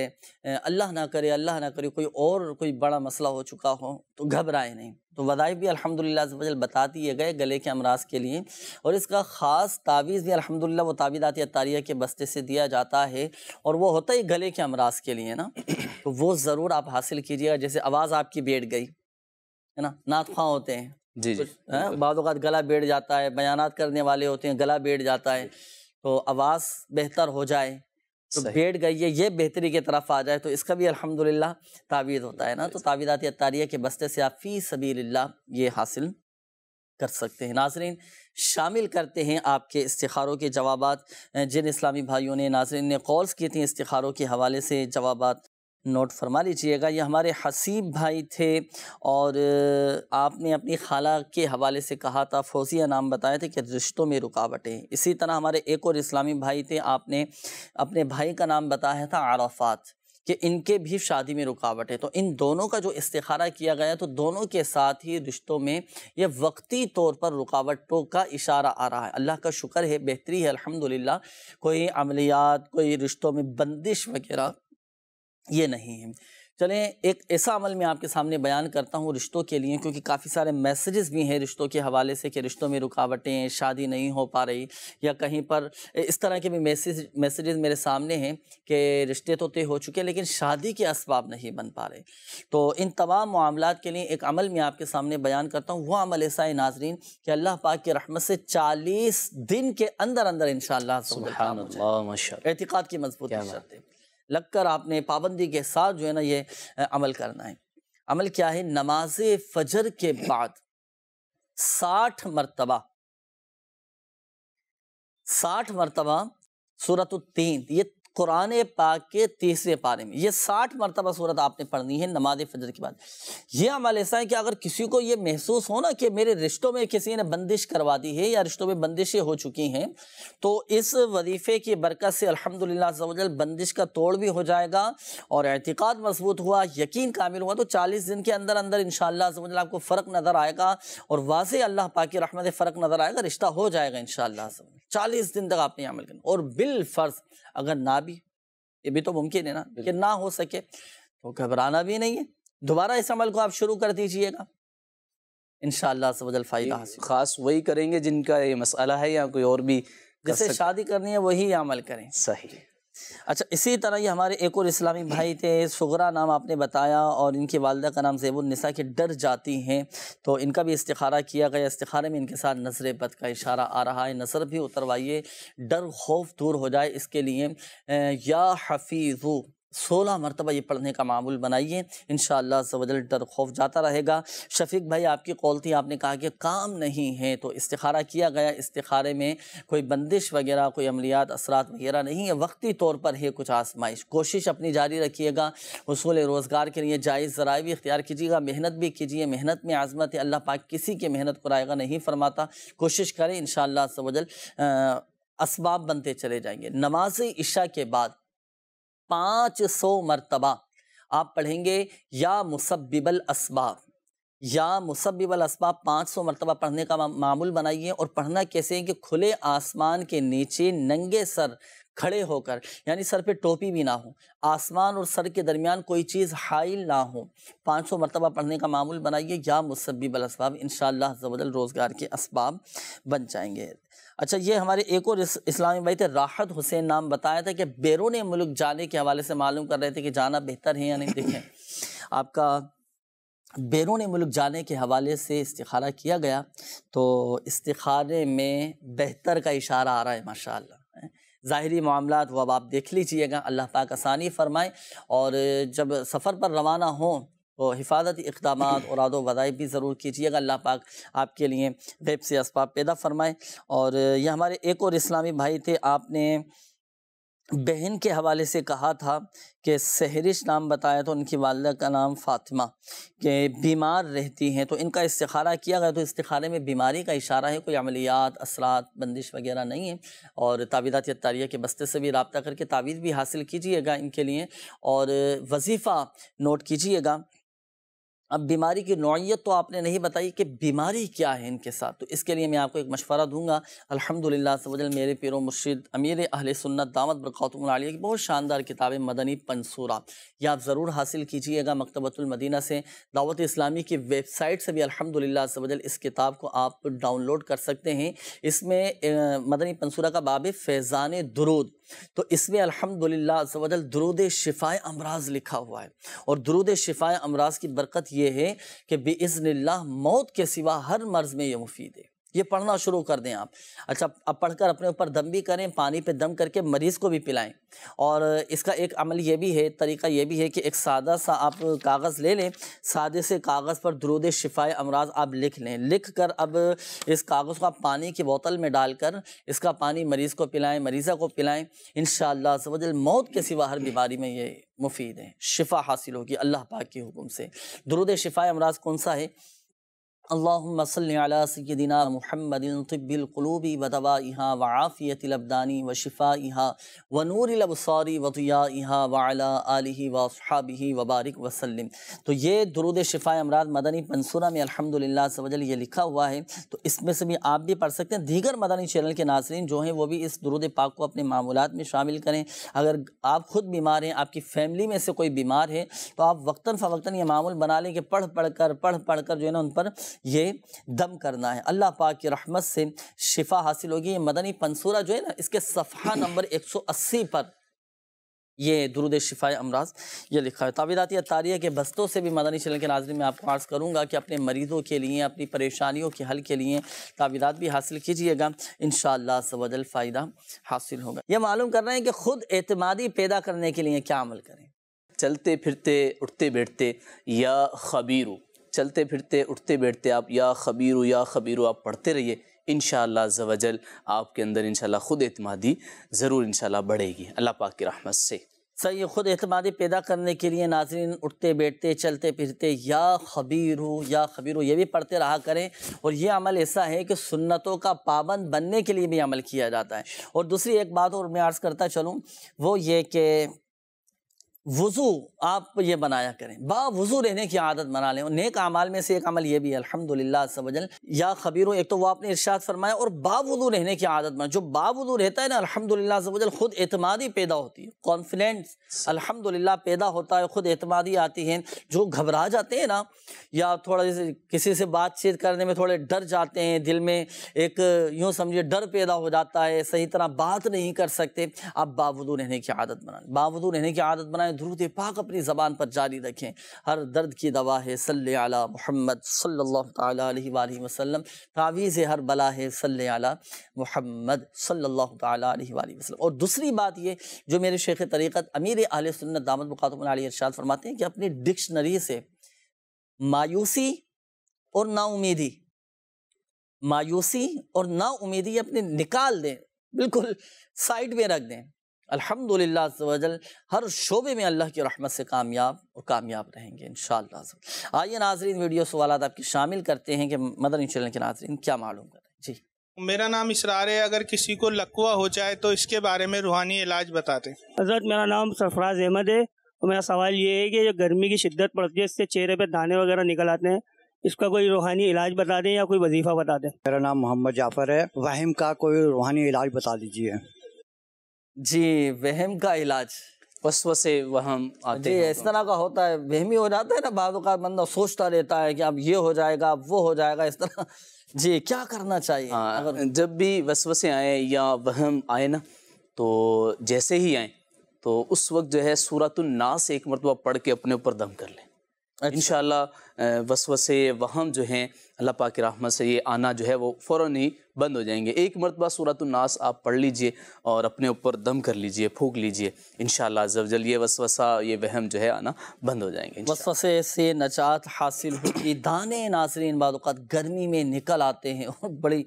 अल्लाह ना करे अल्लाह ना करे कोई और कोई बड़ा मसला हो चुका हो तो घबराए नहीं तो वदाई भी अलहमदिल्ला वजल बता दिए गए गले के अमराज के लिए और इसका ख़ास तावीज़ भी अलहमदिल्ला वो तावीदात तारिया के बस्ते से दिया जाता है और वो होता ही गले के अमराज के लिए ना तो वो ज़रूर आप हासिल कीजिएगा जैसे आवाज़ आपकी बैठ गई है ना नात खां होते हैं जी जी बाद गला बैठ जाता है बयान करने वाले होते हैं गला बैठ जाता है तो आवाज़ बेहतर हो जाए तो बैठ गई है ये बेहतरी की तरफ आ जाए तो इसका भी अल्हम्दुलिल्लाह तावीद होता है ना तो तावीदात अतारिया के बस्ते से आप फ़ी सबील्ला ये हासिल कर सकते हैं नाजरीन शामिल करते हैं आपके इस्तारों के जवाब जिन इस्लामी भाइयों ने नाजरीन ने कॉल्स किए थी इस्तारों के हवाले से जवाब नोट फरमा लीजिएगा ये हमारे हसीब भाई थे और आपने अपनी खाला के हवाले से कहा था फौजिया नाम बताए थे कि रिश्तों में रुकावटें इसी तरह हमारे एक और इस्लामी भाई थे आपने अपने भाई का नाम बताया था आराफात कि इनके भी शादी में रुकावट है तो इन दोनों का जो इस्तारा किया गया तो दोनों के साथ ही रिश्तों में ये वक्ती तौर पर रुकावटों का इशारा आ रहा है अल्लाह का शुक्र है बेहतरी है अल्हम्दुलिल्लाह कोई अमलियात कोई रिश्तों में बंदिश वगैरह ये नहीं है चलें एक ऐसा अमल मैं आपके सामने बयान करता हूँ रिश्तों के लिए क्योंकि काफ़ी सारे मैसेजेस भी हैं रिश्तों के हवाले से कि रिश्तों में रुकावटें शादी नहीं हो पा रही या कहीं पर इस तरह के भी मैसेज मैसेजेस मेरे सामने हैं कि रिश्ते तो तय हो चुके हैं लेकिन शादी के इसबाब नहीं बन पा रहे तो इन तमाम मामला के लिए एक अमल मैं आपके सामने बयान करता हूँ वह अमल ऐसा है नाजरीन कि अल्लाह पाक की रहमत से चालीस दिन के अंदर अंदर इन शाह एहतिकात की मजबूत लगकर आपने पाबंदी के साथ जो है ना ये अमल करना है अमल क्या है नमाज फजर के बाद साठ मरतबा साठ मरतबा सूरत तीन ये कुरान पाक के तीसरे पारे में ये साठ मरतबा सूरत आपने पढ़नी है नमाज फजर के बाद यह अमल ऐसा है कि अगर किसी को ये महसूस हो ना कि मेरे रिश्तों में किसी ने बंदिश करवा दी है या रिश्तों में बंदिशें हो चुकी हैं तो इस वजीफ़े की बरकत से अलहमदिल्ला जवजल बंदिश का तोड़ भी हो जाएगा और एहतिकाद मजबूत हुआ यकीन कामिल हुआ तो चालीस दिन के अंदर अंदर इन शजल आपको फ़र्क नज़र आएगा और वाज अल्लाह पाकि रहमत फ़र्क नज़र आएगा रिश्ता हो जाएगा इन शाह चालीस दिन तक आपने अमल करना और बिल फ़र्ज़ अगर ना भी ये भी तो मुमकिन है ना कि ना हो सके तो घबराना भी नहीं है दोबारा इस अमल को आप शुरू कर दीजिएगा इन शजल फ़ायदा ख़ास वही करेंगे जिनका ये मसला है या कोई और भी जैसे शादी करनी है वही अमल करें सही अच्छा इसी तरह ये हमारे एक और इस्लामी भाई थे सुगरा नाम आपने बताया और इनकी वालदा का नाम जैबुलनसा के डर जाती हैं तो इनका भी इस्तारा किया गया इस्तारे में इनके साथ नज़र बद का इशारा आ रहा है नज़र भी उतरवाइए डर खौफ दूर हो जाए इसके लिए या हफीज़ू सोलह मरतबा ये पढ़ने का मामूल बनाइए इन शजल डर खौफ जाता रहेगा शफीक भाई आपकी कौल थी आपने कहा कि काम नहीं है तो इस्तारा किया गया इस्तारे में कोई बंदिश वगैरह कोई अमलियात असरात वगैरह नहीं है वक्ती तौर पर है कुछ आसमाइश कोशिश अपनी जारी रखिएगा उसूल रोज़गार के लिए जायज़ जरा भी इख्तियार कीजिएगा मेहनत भी कीजिए मेहनत में आज़मत है अल्लाह पाक किसी की मेहनत को रायगा नहीं फरमाता कोशिश करें इन शजल इसबाब बनते चले जाएंगे नमाज इशा के बाद पाँच सौ मरतबा आप पढ़ेंगे या मुसब्बिबल असबाब या मुसब्बिबल असबाब पाँच सौ मरतबा पढ़ने का मामूल बनाइए और पढ़ना कैसे है कि खुले आसमान के नीचे नंगे सर खड़े होकर यानी सर पे टोपी भी ना हो आसमान और सर के दरमियान कोई चीज़ हाइल ना हो पाँच सौ मरतबा पढ़ने का मामूल बनाइए या मुसब्बिबल असबाब इन शाह रोज़गार के असबाब बन जाएंगे अच्छा ये हमारे एक और इस्लामी भाई थे राहत हुसैन नाम बताया था कि बैरून मुल्क जाने के हवाले से मालूम कर रहे थे कि जाना बेहतर है या नहीं देखें आपका बैरून मुल्क जाने के हवाले से इस्तारा किया गया तो इस्तारे में बेहतर का इशारा आ रहा है माशा ज़ाहरी मामला वो अब आप देख लीजिएगा अल्लाह पाक आसानी फरमाएँ और जब सफ़र पर रवाना हों और तो हिफाजती इकदाम और आदो वदाई भी ज़रूर कीजिएगा अल्लाह पाक आपके लिए गैब से इसबाब पैदा फरमाए और ये हमारे एक और इस्लामी भाई थे आपने बहन के हवाले से कहा था कि सहरिश नाम बताया तो उनकी वालदा का नाम फ़ातिमा के बीमार रहती हैं तो इनका इस्तारा किया गया तो इस्तारे में बीमारी का इशारा है कोई अमलियात असरात बंदिश वगैरह नहीं है और तावीदात तारिया के बस्ते से भी रबता करके तावीज़ भी हासिल कीजिएगा इनके लिए और वजीफ़ा नोट कीजिएगा अब बीमारी की नौीयत तो आपने नहीं बताई कि बीमारी क्या है इनके साथ तो इसके लिए मैं आपको एक मशवरा दूंगा अल्हम्दुलिल्लाह सवजल मेरे पीरो मुर्शिद अमीर अहले सुन्नत दामद बरक़ातमिया की बहुत शानदार किताब है मदनी पंसूरा यह आप ज़रूर हासिल कीजिएगा मकतबतुलमदीना से दावत इस्लामी की वेबसाइट से भी अलहमदिल्ला सवजल इस किताब को आप डाउनलोड कर सकते हैं इसमें मदनी पंसूरा का बाब फैज़ान दरूद तो इसमें अलहमदिल्ला दरुद दरूद शिफाए अमराज लिखा हुआ है और दरूद शिफाए अमराज की बरकत ये है कि बेज़न मौत के सिवा हर मर्ज़ में ये मुफीद है ये पढ़ना शुरू कर दें आप अच्छा अब पढ़कर अपने ऊपर दम भी करें पानी पे दम करके मरीज़ को भी पिलाएं और इसका एक अमल ये भी है तरीका ये भी है कि एक सादा सा आप कागज़ ले लें सादे से कागज़ पर दरूद शिफाए अमराज आप लिख लें लिख कर अब इस कागज़ को आप पानी की बोतल में डालकर इसका पानी मरीज़ को पिलाएं मरीज़ा को पिलाएं इन शजल मौत के सिवा हर बीमारी में ये मुफीद है शिफा हासिल होगी अल्लाह पाक के हुक्म से दुरुद शिफा अमराज कौन सा है अल्लाम सैदिना महमदिलबिलकलूबी वतवा इहा वआफ़ियतिलबदानी व शिफ़ा इहा व नूरबसारी वतिया इहा वाला आलि वाबी वबारक वसलम तो ये दरुद शिफ़ा अमराद मदनी मंसूरा में अलहमदिल्ला सवजल ये लिखा हुआ है तो इसमें से भी आप भी पढ़ सकते हैं दीगर मदनी चैनल के नाजरन जो हैं वो भी इस दरुद पाक को अपने मामूलत में शामिल करें अगर आप ख़ुद बीमार हैं आपकी फ़ैमिली में से कोई बीमार है तो आप वक्ता फ़वक्ता ये मामूल बना लें कि पढ़ पढ़ कर पढ़ पढ़ कर जो है ना उन पर ये दम करना है अल्लाह पाक की रहमत से शिफा हासिल होगी ये मदनी पंसूरा जो है ना इसके सफ़ा नंबर एक सौ अस्सी पर ये दुरुद शिफा अमराज ये लिखा है ताबीदाती तारिया के बस्तों से भी मदनी चैनल के नाजरी में आपको आर्ज़ करूँगा कि अपने मरीज़ों के लिए अपनी परेशानियों के हल के लिए ताबीदात भी हासिल कीजिएगा इन शजल फ़ायदा हासिल होगा यह मालूम कर रहे हैं कि ख़ुद अतमादी पैदा करने के लिए क्या अमल करें चलते फिरते उठते बैठते या खबीरू चलते फिरते उठते बैठते आप या खबीरु या खबीर आप पढ़ते रहिए इन शवजल आपके अंदर इन ख़ुद अतमादी ज़रूर इन बढ़ेगी अल्लाह पाक की रहमत से सर ये ख़ुद अतमादी पैदा करने के लिए नाजरन उठते बैठते चलते फिरते या खबीर हो या खबीर हो ये भी पढ़ते रहा करें और ये अमल ऐसा है कि सुन्नतों का पाबंद बनने के लिए भी अमल किया जाता है और दूसरी एक बात और मैं अर्ज़ करता चलूँ वो ये कि वज़ू आप ये बनाया करें बा वज़ू रहने की आदत बना लें नेक अमाल में से एक अमल ये भी है अलहमदिल्ला सवजल या खबीरों एक तो वो आपने इर्शाद फरमाया और बावजू रहने की आदत बना जो बावजू रहता है ना अलहमदिल्ला सवजल खुद एतमादी पैदा होती है कॉन्फिडेंस अलहमदिल्ला पैदा होता है खुद एतमादी आती है जो घबरा जाते हैं ना या थोड़ा जैसे किसी से बातचीत करने में थोड़े डर जाते हैं दिल में एक यूँ समझिए डर पैदा हो जाता है सही तरह बात नहीं कर सकते आप बावजू रहने की आदत बनाए लें बावजू रहने की आदत बनाएं दरूद पाक अपनी ज़बान पर जारी रखें हर दर्द की दवा है सल आला मोहम्मद सल्ला वसम तावीज़ हर बला है सल आला मोहम्मद सल्ला वसम और दूसरी बात ये जो मेरे शेख तरीक़त अमीर आल सुन्नत दामद मुखातमल इरशाद फरमाते हैं कि अपनी डिक्शनरी से मायूसी और नाउमीदी मायूसी और नाउमीदी अपने निकाल दें बिल्कुल साइड में रख दें अल्हम्दुलिल्लाह हर शोबे में अल्लाह की रहमत से कामयाब और कामयाब रहेंगे इन आइए नाजरीन वीडियो सवाल आपके शामिल करते हैं कि मदर चैनल के नाजरीन क्या मालूम करें जी मेरा नाम इसरार है अगर किसी को लकवा हो जाए तो इसके बारे में रूहानी इलाज बताते हजरत मेरा नाम सरफराज अहमद है और मेरा सवाल ये है कि जो गर्मी की शिद्दत पड़ती है इससे चेहरे पर दाने वगैरह निकल आते हैं इसका कोई रूहानी इलाज बता दें या कोई वजीफा बता दें मेरा नाम मोहम्मद जाफर है वाहिम का कोई रूहानी इलाज बता दीजिए जी वहम का इलाज वसवसे वहम आते जी तो। इस तरह का होता है वहमी हो जाता है ना बाद बंदा सोचता रहता है कि अब ये हो जाएगा अब वो हो जाएगा इस तरह जी क्या करना चाहिए हाँ, अगर जब भी वसवसे आए या वहम आए ना तो जैसे ही आए तो उस वक्त जो है नास एक मरतबा पढ़ के अपने ऊपर दम कर लें अच्छा। इन वसवसे वहम जो हैं अल्लाह पाक की रहमत से ये आना जो है वो फ़ौर ही बंद हो जाएंगे एक मरतबा सूरत नास आप पढ़ लीजिए और अपने ऊपर दम कर लीजिए फूक लीजिए इन शजल ये वसवसा ये वहम जो है आना बंद हो जाएंगे वसवसे से नचात हासिल होती दाने नासरीन बाद गर्मी में निकल आते हैं और बड़ी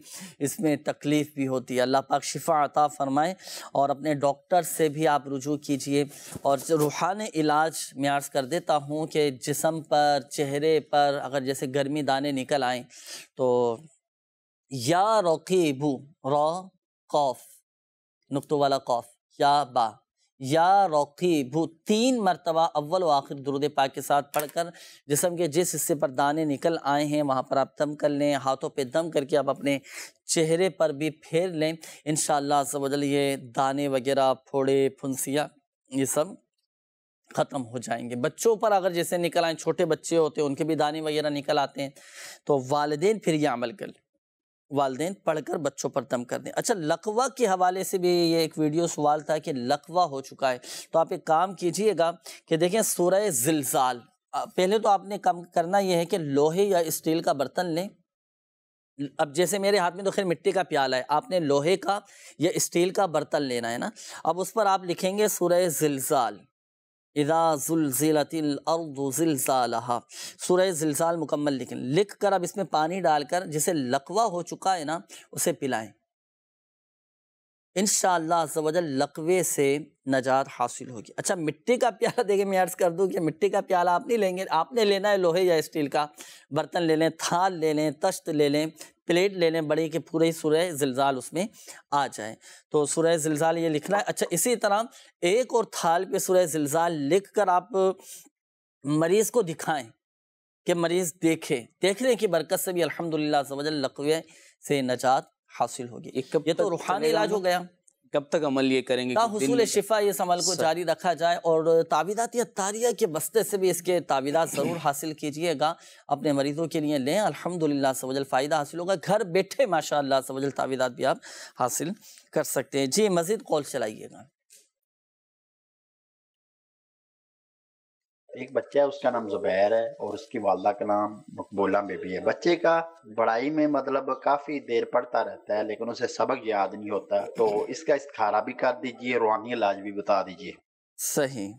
इसमें तकलीफ़ भी होती है अल्लाह पाक शिफा अता फ़रमाएँ और अपने डॉक्टर से भी आप रुजू कीजिए और रूहान इलाज मैं अर्ज़ कर देता हूँ कि जिसम पर चेहरे पर अगर जैसे गर्मी दाने निकल आए बनाएं तो या रकीबू रौ कौफ नुकतों वाला कौफ या बा या रकीबू तीन मरतबा अव्वल व आखिर दरुद पाक के साथ पढ़कर जिसम के जिस हिस्से पर दाने निकल आए हैं वहाँ पर आप दम कर लें हाथों पे दम करके आप अपने चेहरे पर भी फेर लें इन शाला ये दाने वगैरह फोड़े फुंसियाँ ये सब ख़त्म हो जाएंगे बच्चों पर अगर जैसे निकल आए छोटे बच्चे होते हैं उनके भी दाने वगैरह निकल आते हैं तो वालदे फिर ये अमल कर वालदेन पढ़कर बच्चों पर दम कर दें अच्छा लकवा के हवाले से भी ये एक वीडियो सवाल था कि लकवा हो चुका है तो आप एक काम कीजिएगा कि देखें सूरह जिलजाल पहले तो आपने कम करना यह है कि लोहे या स्टील का बर्तन लें अब जैसे मेरे हाथ में तो खैर मिट्टी का प्याला है आपने लोहे का या स्टील का बर्तन लेना है ना अब उस पर आप लिखेंगे सुरह जिलजाल इज़ाज़ुलज़िलतिलअर्दुलसालहा सूर्य जिलसाल मुकम्मल लिखें लिख कर अब इसमें पानी डालकर जिसे लकवा हो चुका है ना उसे पिलाएं इन शजल लकवे से नजात हासिल होगी अच्छा मिट्टी का प्याला देखिए मैं अर्ज़ कर दूँ कि मिट्टी का प्याला आप नहीं लेंगे आपने लेना है लोहे या स्टील का बर्तन ले लें थाल ले लें तश्त ले लें प्लेट ले लें बड़ी कि पूरे सुरह जिलजाल उसमें आ जाए तो सुरह जिलजाल ये लिखना है अच्छा इसी तरह एक और थाल पर सुरह जिलजाल लिख कर आप मरीज़ को दिखाएँ कि मरीज़ देखे देखने की बरकत से भी अलहमदिल्ला लकवे से नजात हासिल होगी ये तो रूहानी इलाज हो गया कब तक अमल ये करेंगे हसूल शिफा इस अमल को जारी रखा जाए और तावीदात या तारिया के बस्ते से भी इसके तावीदात ज़रूर हासिल कीजिएगा अपने मरीज़ों के लिए लें अल्हम्दुलिल्लाह सवजल फ़ायदा हासिल होगा घर बैठे माशा सवजल तावीदात भी आप हासिल कर सकते हैं जी मज़ीद कॉल चलाइएगा एक बच्चा है उसका नाम जुबैर है और उसकी वालदा का नाम मकबूला बेबी है बच्चे का पढ़ाई में मतलब काफी देर पढ़ता रहता है लेकिन उसे सबक याद नहीं होता तो इसका इस्खारा भी कर दीजिए रूहानी इलाज भी बता दीजिए सही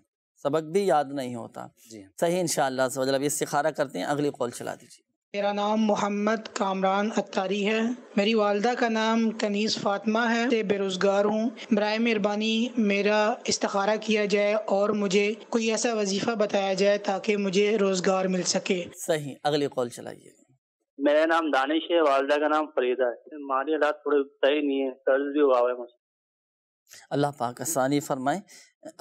सबक भी याद नहीं होता जी सही इनशाला इस्खारा करते हैं अगली कॉल चला दीजिए मेरा नाम मोहम्मद कामरान अतारी है मेरी वालदा का नाम कनीस फातमा है बेरोज़गार हूँ बर मेहरबानी मेरा इस्तारा किया जाए और मुझे कोई ऐसा वजीफ़ा बताया जाए ताकि मुझे रोज़गार मिल सके सही अगले कॉल चलाइए मेरा नाम दानिश है वालदा का नाम फरीदा है माली हालात थोड़े सही नहीं है कर्ज भी हुआ है मुझे अल्लाह पाक फरमाए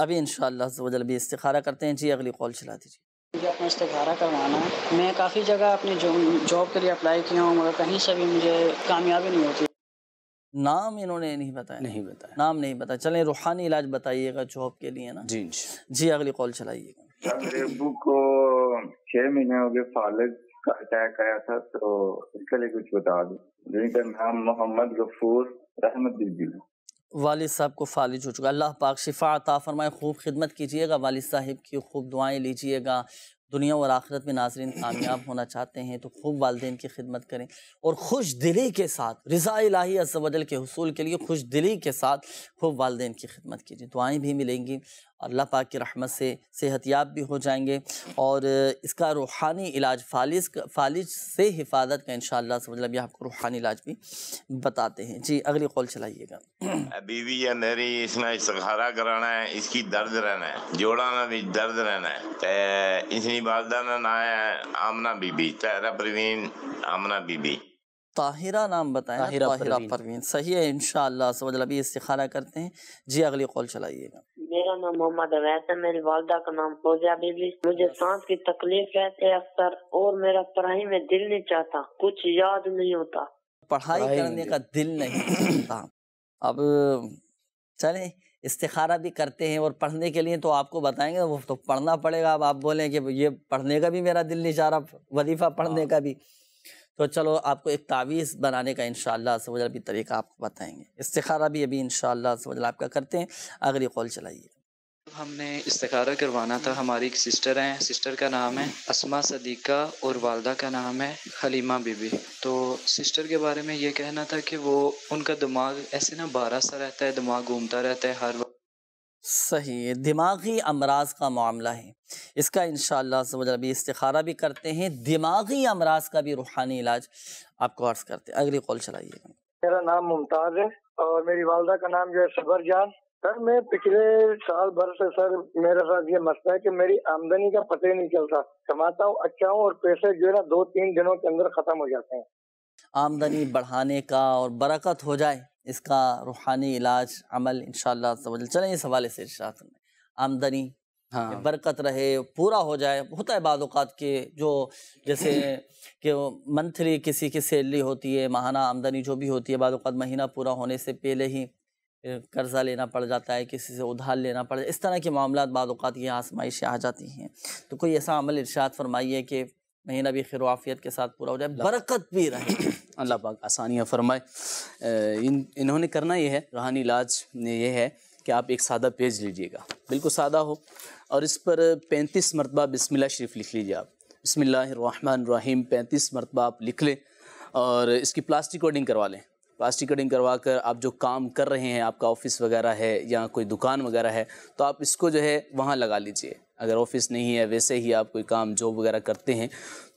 अभी इन शजल भी इस्तारा करते हैं जी अगली कॉल चला दीजिए मुझे अपना इस्तेखारा करवाना है मैं काफ़ी जगह अपनी जॉब के लिए अप्लाई किया हूँ मगर कहीं से भी मुझे कामयाबी नहीं होती नाम इन्होंने नहीं बताया नहीं बताया नाम नहीं बताया चलें रूहानी इलाज बताइएगा जॉब के लिए ना जी जी अगली कॉल चलाइएगा अबू को छह महीने हो गए फालिद का अटैक आया था तो इसके लिए कुछ बता दो जिनका नाम मोहम्मद गफूर रहमत दिल वाल साहब को फालिज हो चुका अल्लाह पाक शिफा अता फरमाए खूब खिदमत कीजिएगा वाल साहिब की खूब दुआएँ लीजिएगा दुनिया और आखिरत में नाजरन कामयाब होना चाहते हैं तो खूब वालदे की खिदमत करें और खुश दिली के साथ रज़ा लाही अजल के हसूल के लिए खुश दिली के साथ खूब वालदेन की खिदमत कीजिए दुआएँ भी मिलेंगी अल्लाह पाक की रहमत से सेहतियाब भी हो जाएंगे और इसका रूहानी इलाज फालिज फालिज से हिफाजत का इन मतलब यह आपको रूहानी इलाज भी बताते हैं जी अगली कॉल चलाइएगा बीवी या मेरी इसने इस्तारा कराना है इसकी दर्द रहना है जोड़ा ना भी दर्द रहना है इसकी वालदा ना ना है आमना बीबी तहरा प्रवीण आमना बीबी ताहिरा नाम बताएं ताहिरा, परवीन सही है इन शाह अभी मतलब इस्तारा करते हैं जी अगली कॉल चलाइएगा मेरा नाम मोहम्मद अवैस है मेरी वालदा का नाम फोजा बीबी मुझे सांस की तकलीफ रहती है अक्सर और मेरा पढ़ाई में दिल नहीं चाहता कुछ याद नहीं होता पढ़ाई करने का दिल नहीं होता अब चले इस्तारा भी करते हैं और पढ़ने के लिए तो आपको बताएंगे वो तो पढ़ना पड़ेगा अब आप बोलें कि ये पढ़ने का भी मेरा दिल नहीं चाह रहा वजीफ़ा पढ़ने हाँ। का भी तो चलो आपको एक तावीज़ बनाने का इन भी तरीका आपको बताएंगे इस्तारा भी अभी इन आपका करते हैं अगली कॉल चलाइए हमने इस्तारा करवाना था हमारी एक सिस्टर हैं सिस्टर का नाम है असमा सदीक़ा और वालदा का नाम है हलीमा बीबी तो सिस्टर के बारे में ये कहना था कि वो उनका दिमाग ऐसे ना बारह सा रहता है दिमाग घूमता रहता है हर वक्त सही दिमागी अमराज का मामला है इसका इन अभी इस्तारा भी करते हैं दिमागी अमराज का भी रूहानी इलाज आपको अर्ज करते हैं अगली कॉल चलाइएगा मेरा नाम मुमताज़ है और मेरी वालदा का नाम जो है सबर जान सर मैं पिछले साल भर से सर मेरे साथ ये मसला है कि मेरी आमदनी का पता ही नहीं चलता कमाता हूँ अच्छा हूँ और पैसे जो है ना दो तीन दिनों के अंदर खत्म हो जाते हैं आमदनी बढ़ाने का और बरकत हो जाए इसका रूहानी इलाज अमल इन चलें इस हवाले से आमदनी हाँ। बरकत रहे पूरा हो जाए होता है बाद के जो जैसे कि मंथली किसी की सैलरी होती है माहाना आमदनी जो भी होती है बाद महीना पूरा होने से पहले ही कर्ज़ा लेना पड़ जाता है किसी से उधार लेना पड़ इस तरह के मामला बाद ये आजमाइशें आ जाती हैं तो कोई ऐसा अमल इर्शाद फरमाइए कि महीना भी खिरवाफियत के साथ पूरा हो जाए बरकत भी रहे अल्लाह पाक आसानियाँ फरमाए इन इन्होंने करना यह है रूहानी इलाज ये है कि आप एक सादा पेज लीजिएगा बिल्कुल सादा हो और इस पर पैंतीस मरतबा बसमिल्ला शरीफ लिख लीजिए आप बसमिल्लाम पैंतीस मरतबा आप लिख लें और इसकी प्लास्टिक कोडिंग करवा लें प्लास्टिक कटिंग करवा कर आप जो काम कर रहे हैं आपका ऑफिस वगैरह है या कोई दुकान वगैरह है तो आप इसको जो है वहाँ लगा लीजिए अगर ऑफिस नहीं है वैसे ही आप कोई काम जॉब वगैरह करते हैं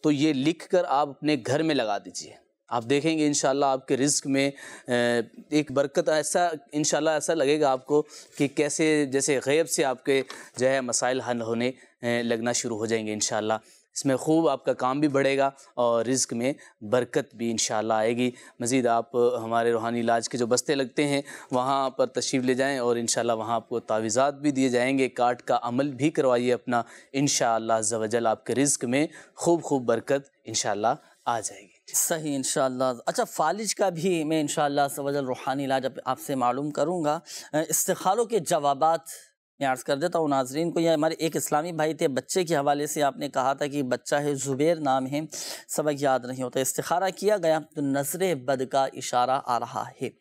तो ये लिख कर आप अपने घर में लगा दीजिए आप देखेंगे इन आपके रिस्क में एक बरकत ऐसा इन ऐसा लगेगा आपको कि कैसे जैसे गैब से आपके जो है मसाइल हल होने लगना शुरू हो जाएंगे इन इसमें खूब आपका काम भी बढ़ेगा और रिस्क में बरकत भी इन आएगी मज़ीद आप हमारे रूहानी इलाज के जो बस्ते लगते हैं वहाँ पर तशीफ ले जाएँ और इन शाला वहाँ आपको तावीज़ात भी दिए जाएंगे काट का अमल भी करवाइए अपना इन शजल आपके रिस्क में खूब खूब बरकत इन आ जाएगी सही इन अच्छा फालिज का भी मैं इन शवजल रूहानी इलाज आपसे मालूम करूँगा इस्तेखालों के जवाब मैं अर्ज़ कर देता हूँ नाजरीन को यह हमारे एक इस्लामी भाई थे बच्चे के हवाले से आपने कहा था कि बच्चा है ज़ुबैर नाम है सबक याद नहीं होता इस्तारा किया गया तो नजर बद का इशारा आ रहा है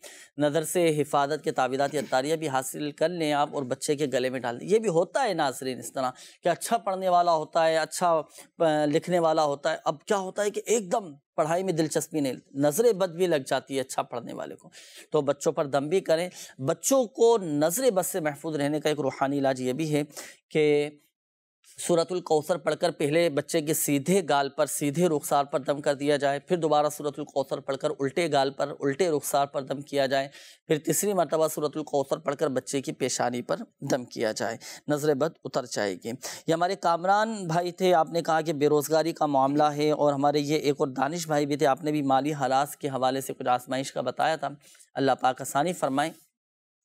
नज़र से हिफाजत के तावीदात तारियाँ भी हासिल कर लें आप और बच्चे के गले में डाल दें यह भी होता है नाजरीन इस तरह कि अच्छा पढ़ने वाला होता है अच्छा लिखने वाला होता है अब क्या होता है कि एकदम पढ़ाई में दिलचस्पी नहीं नज़र बद भी लग जाती है अच्छा पढ़ने वाले को तो बच्चों पर दम भी करें बच्चों को नज़र बद से महफूज रहने का एक रूहानी इलाज ये भी है कि सूरतुल कौसर पढ़कर पहले बच्चे के सीधे गाल पर सीधे रुखसार पर दम कर दिया जाए फिर दोबारा सूरतुल कौसर पढ़कर उल्टे गाल पर उल्टे रुखसार पर दम किया जाए फिर तीसरी मरतबा सूरतुल कौसर पढ़कर बच्चे की पेशानी पर दम किया जाए नजर बद उतर जाएगी ये हमारे कामरान भाई थे आपने कहा कि बेरोज़गारी का मामला है और हमारे ये एक और दानिश भाई भी थे आपने भी माली हालात के हवाले से कुछ आजमाइश का बताया था अल्लाह पाक आसानी फरमाएँ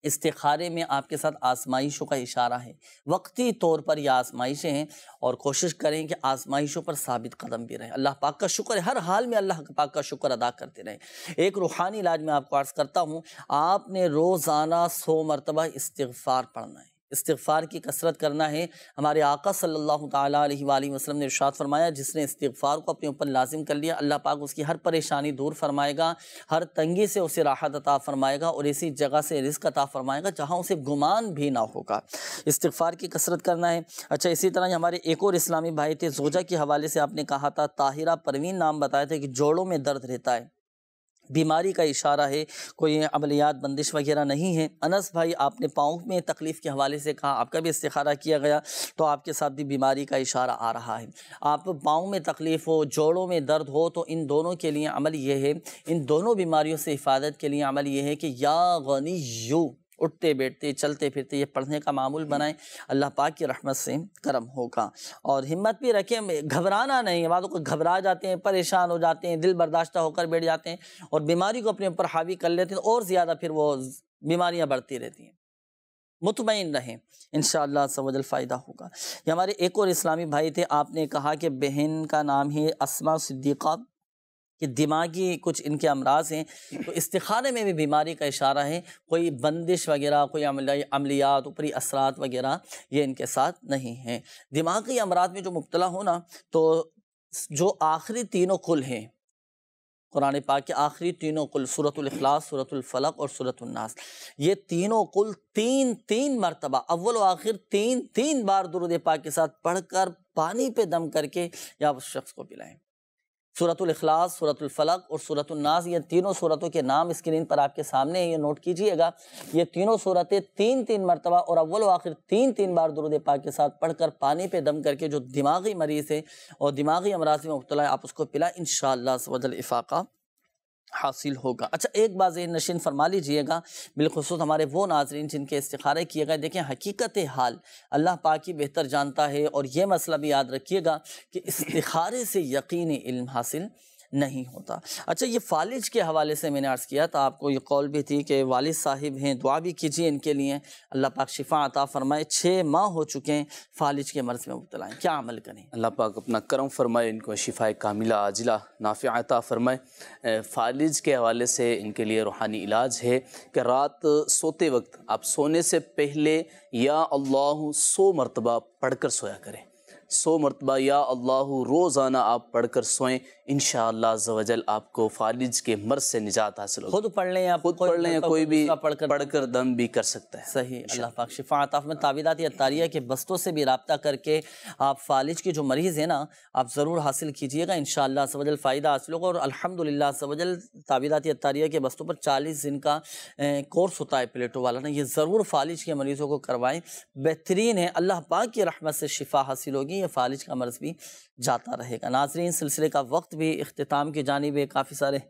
इस्तारे में आपके साथ आसमाइशों का इशारा है वक्ती तौर पर यह आसमाइशें हैं और कोशिश करें कि आसमाइशों पर साबित कदम भी रहें अल्लाह पाक का शुक्र है हर हाल में अल्लाह पाक का शुक्र अदा करते रहें एक रूहानी इलाज में आपको अर्ज़ करता हूँ आपने रोज़ाना सौ मरतबा इस्तफ़ार पढ़ना है इस्तफ़ार की कसरत करना है हमारे आका सल्लल्लाहु अलैहि वसल्लम ने इरशाद फरमाया जिसने इस्तफ़ार को अपने ऊपर लाजिम कर लिया अल्लाह पाक उसकी हर परेशानी दूर फरमाएगा हर तंगी से उसे राहत अता फरमाएगा और इसी जगह से रिस्क अता फरमाएगा जहाँ उसे गुमान भी ना होगा इस्तफ़ार की कसरत करना है अच्छा इसी तरह हमारे एक और इस्लामी भाई थे जोजा के हवाले से आपने कहा था ताहिरा परवीन नाम बताए थे कि जोड़ों में दर्द रहता है बीमारी का इशारा है कोई अमलियात बंदिश वगैरह नहीं है अनस भाई आपने पाँव में तकलीफ़ के हवाले से कहा आपका भी इस्तारा किया गया तो आपके साथ भी बीमारी का इशारा आ रहा है आप पाँव में तकलीफ़ हो जोड़ों में दर्द हो तो इन दोनों के लिए अमल ये है इन दोनों बीमारियों से हिफाजत के लिए अमल ये है कि या गनी यू उठते बैठते चलते फिरते ये पढ़ने का मामूल हम्म। बनाएं अल्लाह पाक की रहमत से करम होगा और हिम्मत भी रखें घबराना नहीं है बातों को घबरा जाते हैं परेशान हो जाते हैं दिल बर्दाश्त होकर बैठ जाते हैं और बीमारी को अपने ऊपर हावी कर लेते हैं और ज़्यादा फिर वो बीमारियाँ बढ़ती रहती हैं मुतमिन रहें इन शवजल फ़ायदा होगा ये हमारे एक और इस्लामी भाई थे आपने कहा कि बहन का नाम है असमा सिद्दीक़ा कि दिमागी कुछ इनके अमराज हैं तो इस्तारे में भी बीमारी का इशारा है कोई बंदिश वगैरह कोई अमलियात ऊपरी असरात वगैरह ये इनके साथ नहीं हैं दिमागी अमराज में जो मुबतला हो ना तो जो आखिरी तीनों कुल हैं कुरान पाक के आखिरी तीनों कुल सूरतलखलास सूरतलफलक और सूरतनास ये तीनों कुल तीन तीन मरतबा अव्वल आखिर तीन तीन बार दुरुद पाक के साथ पढ़ कर पानी पे दम करके या उस शख्स को पिलाएं सूरतलखलास सूरतलफ़लक और सूरतनास ये तीनों सूरतों के नाम स्क्रीन पर आपके सामने हैं ये नोट कीजिएगा ये तीनों सूरतें तीन तीन मरतबा और अव्वल आखिर तीन तीन बार दुरुद पाक के साथ पढ़ कर पानी पर दम करके जो दिमागी मरीज़ है और दिमागी अमराज में मुबतला आप उसको पिला इन शाला इफ़ाक़ा हासिल होगा अच्छा एक बात ये नशीन फरमा लीजिएगा बिलखसूस हमारे वो नाजरन जिनके इस्तारे किए गए देखें हकीकत हाल अल्लाह पाक ही बेहतर जानता है और ये मसला भी याद रखिएगा कि इस्तारे से यकीन इल्म हासिल नहीं होता अच्छा ये फालिज के हवाले से मैंने अर्ज़ किया था आपको ये कॉल भी थी कि वालिद साहिब हैं दुआ भी कीजिए इनके लिए अल्लाह पाक शिफा अता फ़रमाए छः माह हो चुके हैं फालिज के मर्ज़ में मुबतला हैं क्या अमल करें अल्लाह पाक अपना करम फ़रमाए इनको शिफा कामिला आजिला नाफ़ अता फ़रमाए फालिज के हवाले से इनके लिए रूहानी इलाज है कि रात सोते वक्त आप सोने से पहले या अल्लाह सो मरतबा पढ़ कर सोया करें सौ मरतबा या अल्लाह रोज़ाना आप पढ़ कर सोएँ इन शजल आपको फालिज के मर्ज से निजात हासिल हो खुद पढ़ लें या खुद पढ़ लें कोई भी पढ़कर पढ़कर दम भी कर सकता है सही अल्लाह पाक शिफा आताफ में ताबीदात अतारिया के बस्तों से भी रबता करके आप फालिज के जो मरीज़ हैं ना आप ज़रूर हासिल कीजिएगा इन शजल फ़ायदा हासिल होगा और अलहमदिल्ला सवजल ताबीदात अतारिया के बस्तों पर चालीस दिन का कोर्स होता है प्लेटो वाला ना ये ज़रूर फालिज के मरीज़ों को करवाएँ बेहतरीन है अल्लाह पाक की रहमत से शिफा हासिल होगी रहेगी या फालिज का मर्ज़ भी जाता रहेगा नाजरीन सिलसिले का वक्त भी अख्ताम की जानब काफ़ी सारे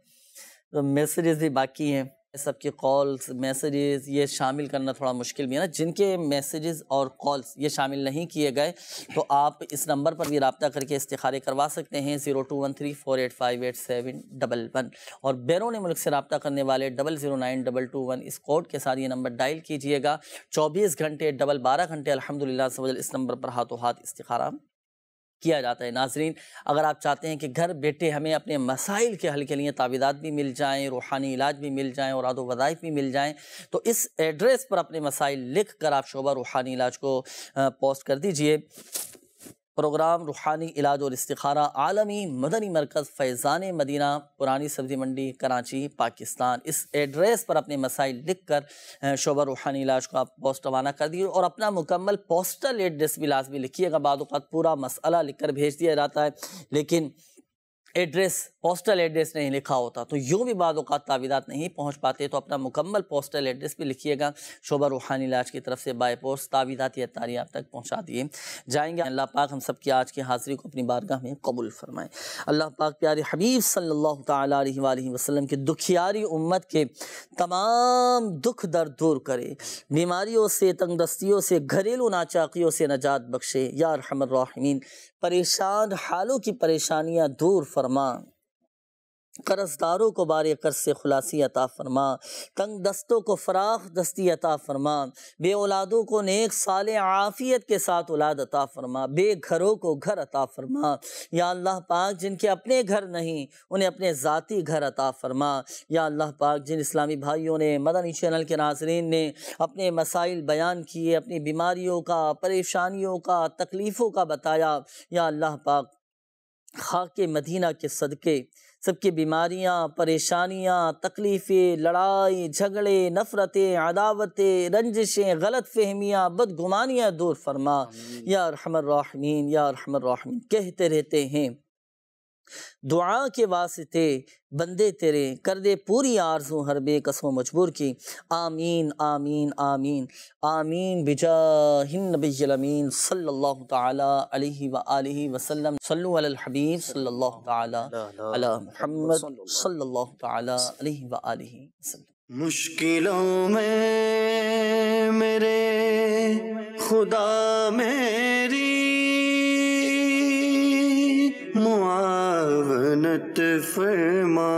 मैसेज मैसेजेस भी बाकी हैं सबके कॉल्स मैसेजेस ये शामिल करना थोड़ा मुश्किल भी है ना जिनके मैसेजेस और कॉल्स ये शामिल नहीं किए गए तो आप इस नंबर पर भी रबता करके इस्तारे करवा सकते हैं zero two one three four eight five eight seven double one और बैरून मुल्क से रबता करने वाले double zero nine double two one इस कोड के साथ ये नंबर डायल कीजिएगा चौबीस घंटे डबल बारह घंटे अलहमदिल्ला इस नंबर पर हाथों हाथ इस्तारा किया जाता है नाजरीन अगर आप चाहते हैं कि घर बैठे हमें अपने मसाइल के हल के लिए तावीदात भी मिल जाएँ रूहानी इलाज भी मिल जाएँ और आदो वज़ाइफ भी मिल जाएँ तो इस एड्रेस पर अपने मसाइल लिख कर आप शोबा रूहानी इलाज को पोस्ट कर दीजिए प्रोग्राम रूहानी इलाज और इस्तारा आलमी मदनी मरकज़ फैज़ान मदीना पुरानी सब्ज़ी मंडी कराची पाकिस्तान इस एड्रेस पर अपने मसाइल लिख कर शोबा रूहानी इलाज को आप पोस्ट रवाना कर दिए और अपना मुकम्मल पोस्टल एड्रेस भी लाजमी लिखिएगा बाद पूरा मसला लिख कर भेज दिया जाता है लेकिन एड्रेस पोस्टल एड्रेस नहीं लिखा होता तो यूँ भी बाद तावीदात नहीं पहुँच पाते तो अपना मुकम्मल पोस्टल एड्रेस भी लिखिएगा शोबा रूहानी लाज की तरफ से बाय पोस्ट तावीदाती अतारी आप तक पहुँचा दिए जाएंगे अल्लाह पाक हम सब की आज की हाज़िरी को अपनी बारगाह में कबूल फरमाएँ अल्लाह पाक प्यारे हबीब सल्ला वसलम की दुखियारी उम्मत के तमाम दुख दर्द दूर करे बीमारियों से तंगदस्तियों से घरेलू नाचाकियों से नजात बख्शे या रहमीन परेशान हालों की परेशानियाँ दूर फरमा फरमा कर्जदारों को बार कर्ज से खुलासी अता फरमा तंग दस्तों को फराख दस्ती अता फरमा बे औलादों को नेक साल आफ़ियत के साथ औलाद अता फरमा बे घरों को घर अता फरमा या अल्लाह पाक जिनके अपने घर नहीं उन्हें अपने ज़ाती घर अता फरमा या अल्लाह पाक जिन इस्लामी भाइयों ने मदनी चैनल के नाजरन ने अपने मसाइल बयान किए अपनी बीमारियों का परेशानियों का तकलीफ़ों का बताया या अल्लाह पाक खाक मदीना के सदक़े सबकी बीमारियाँ परेशानियाँ तकलीफ़ें लड़ाई झगड़े नफ़रतें अदावतें रंजिशें गलत फहमियाँ बदगुमानियाँ दूर फरमा या रहमीन या रहमीन कहते रहते हैं दुआ के वास्ते बंदे तेरे कर दे पूरी आरजू हर बेकसों मजबूर की आमीन आमीन आमीन आमीन बिजा नबीमीन सल्ला वसलम सल्लबीब सल्ला महमद सल्ला वसलम मुश्किलों में मेरे खुदा मेरी मुआवनत फरमा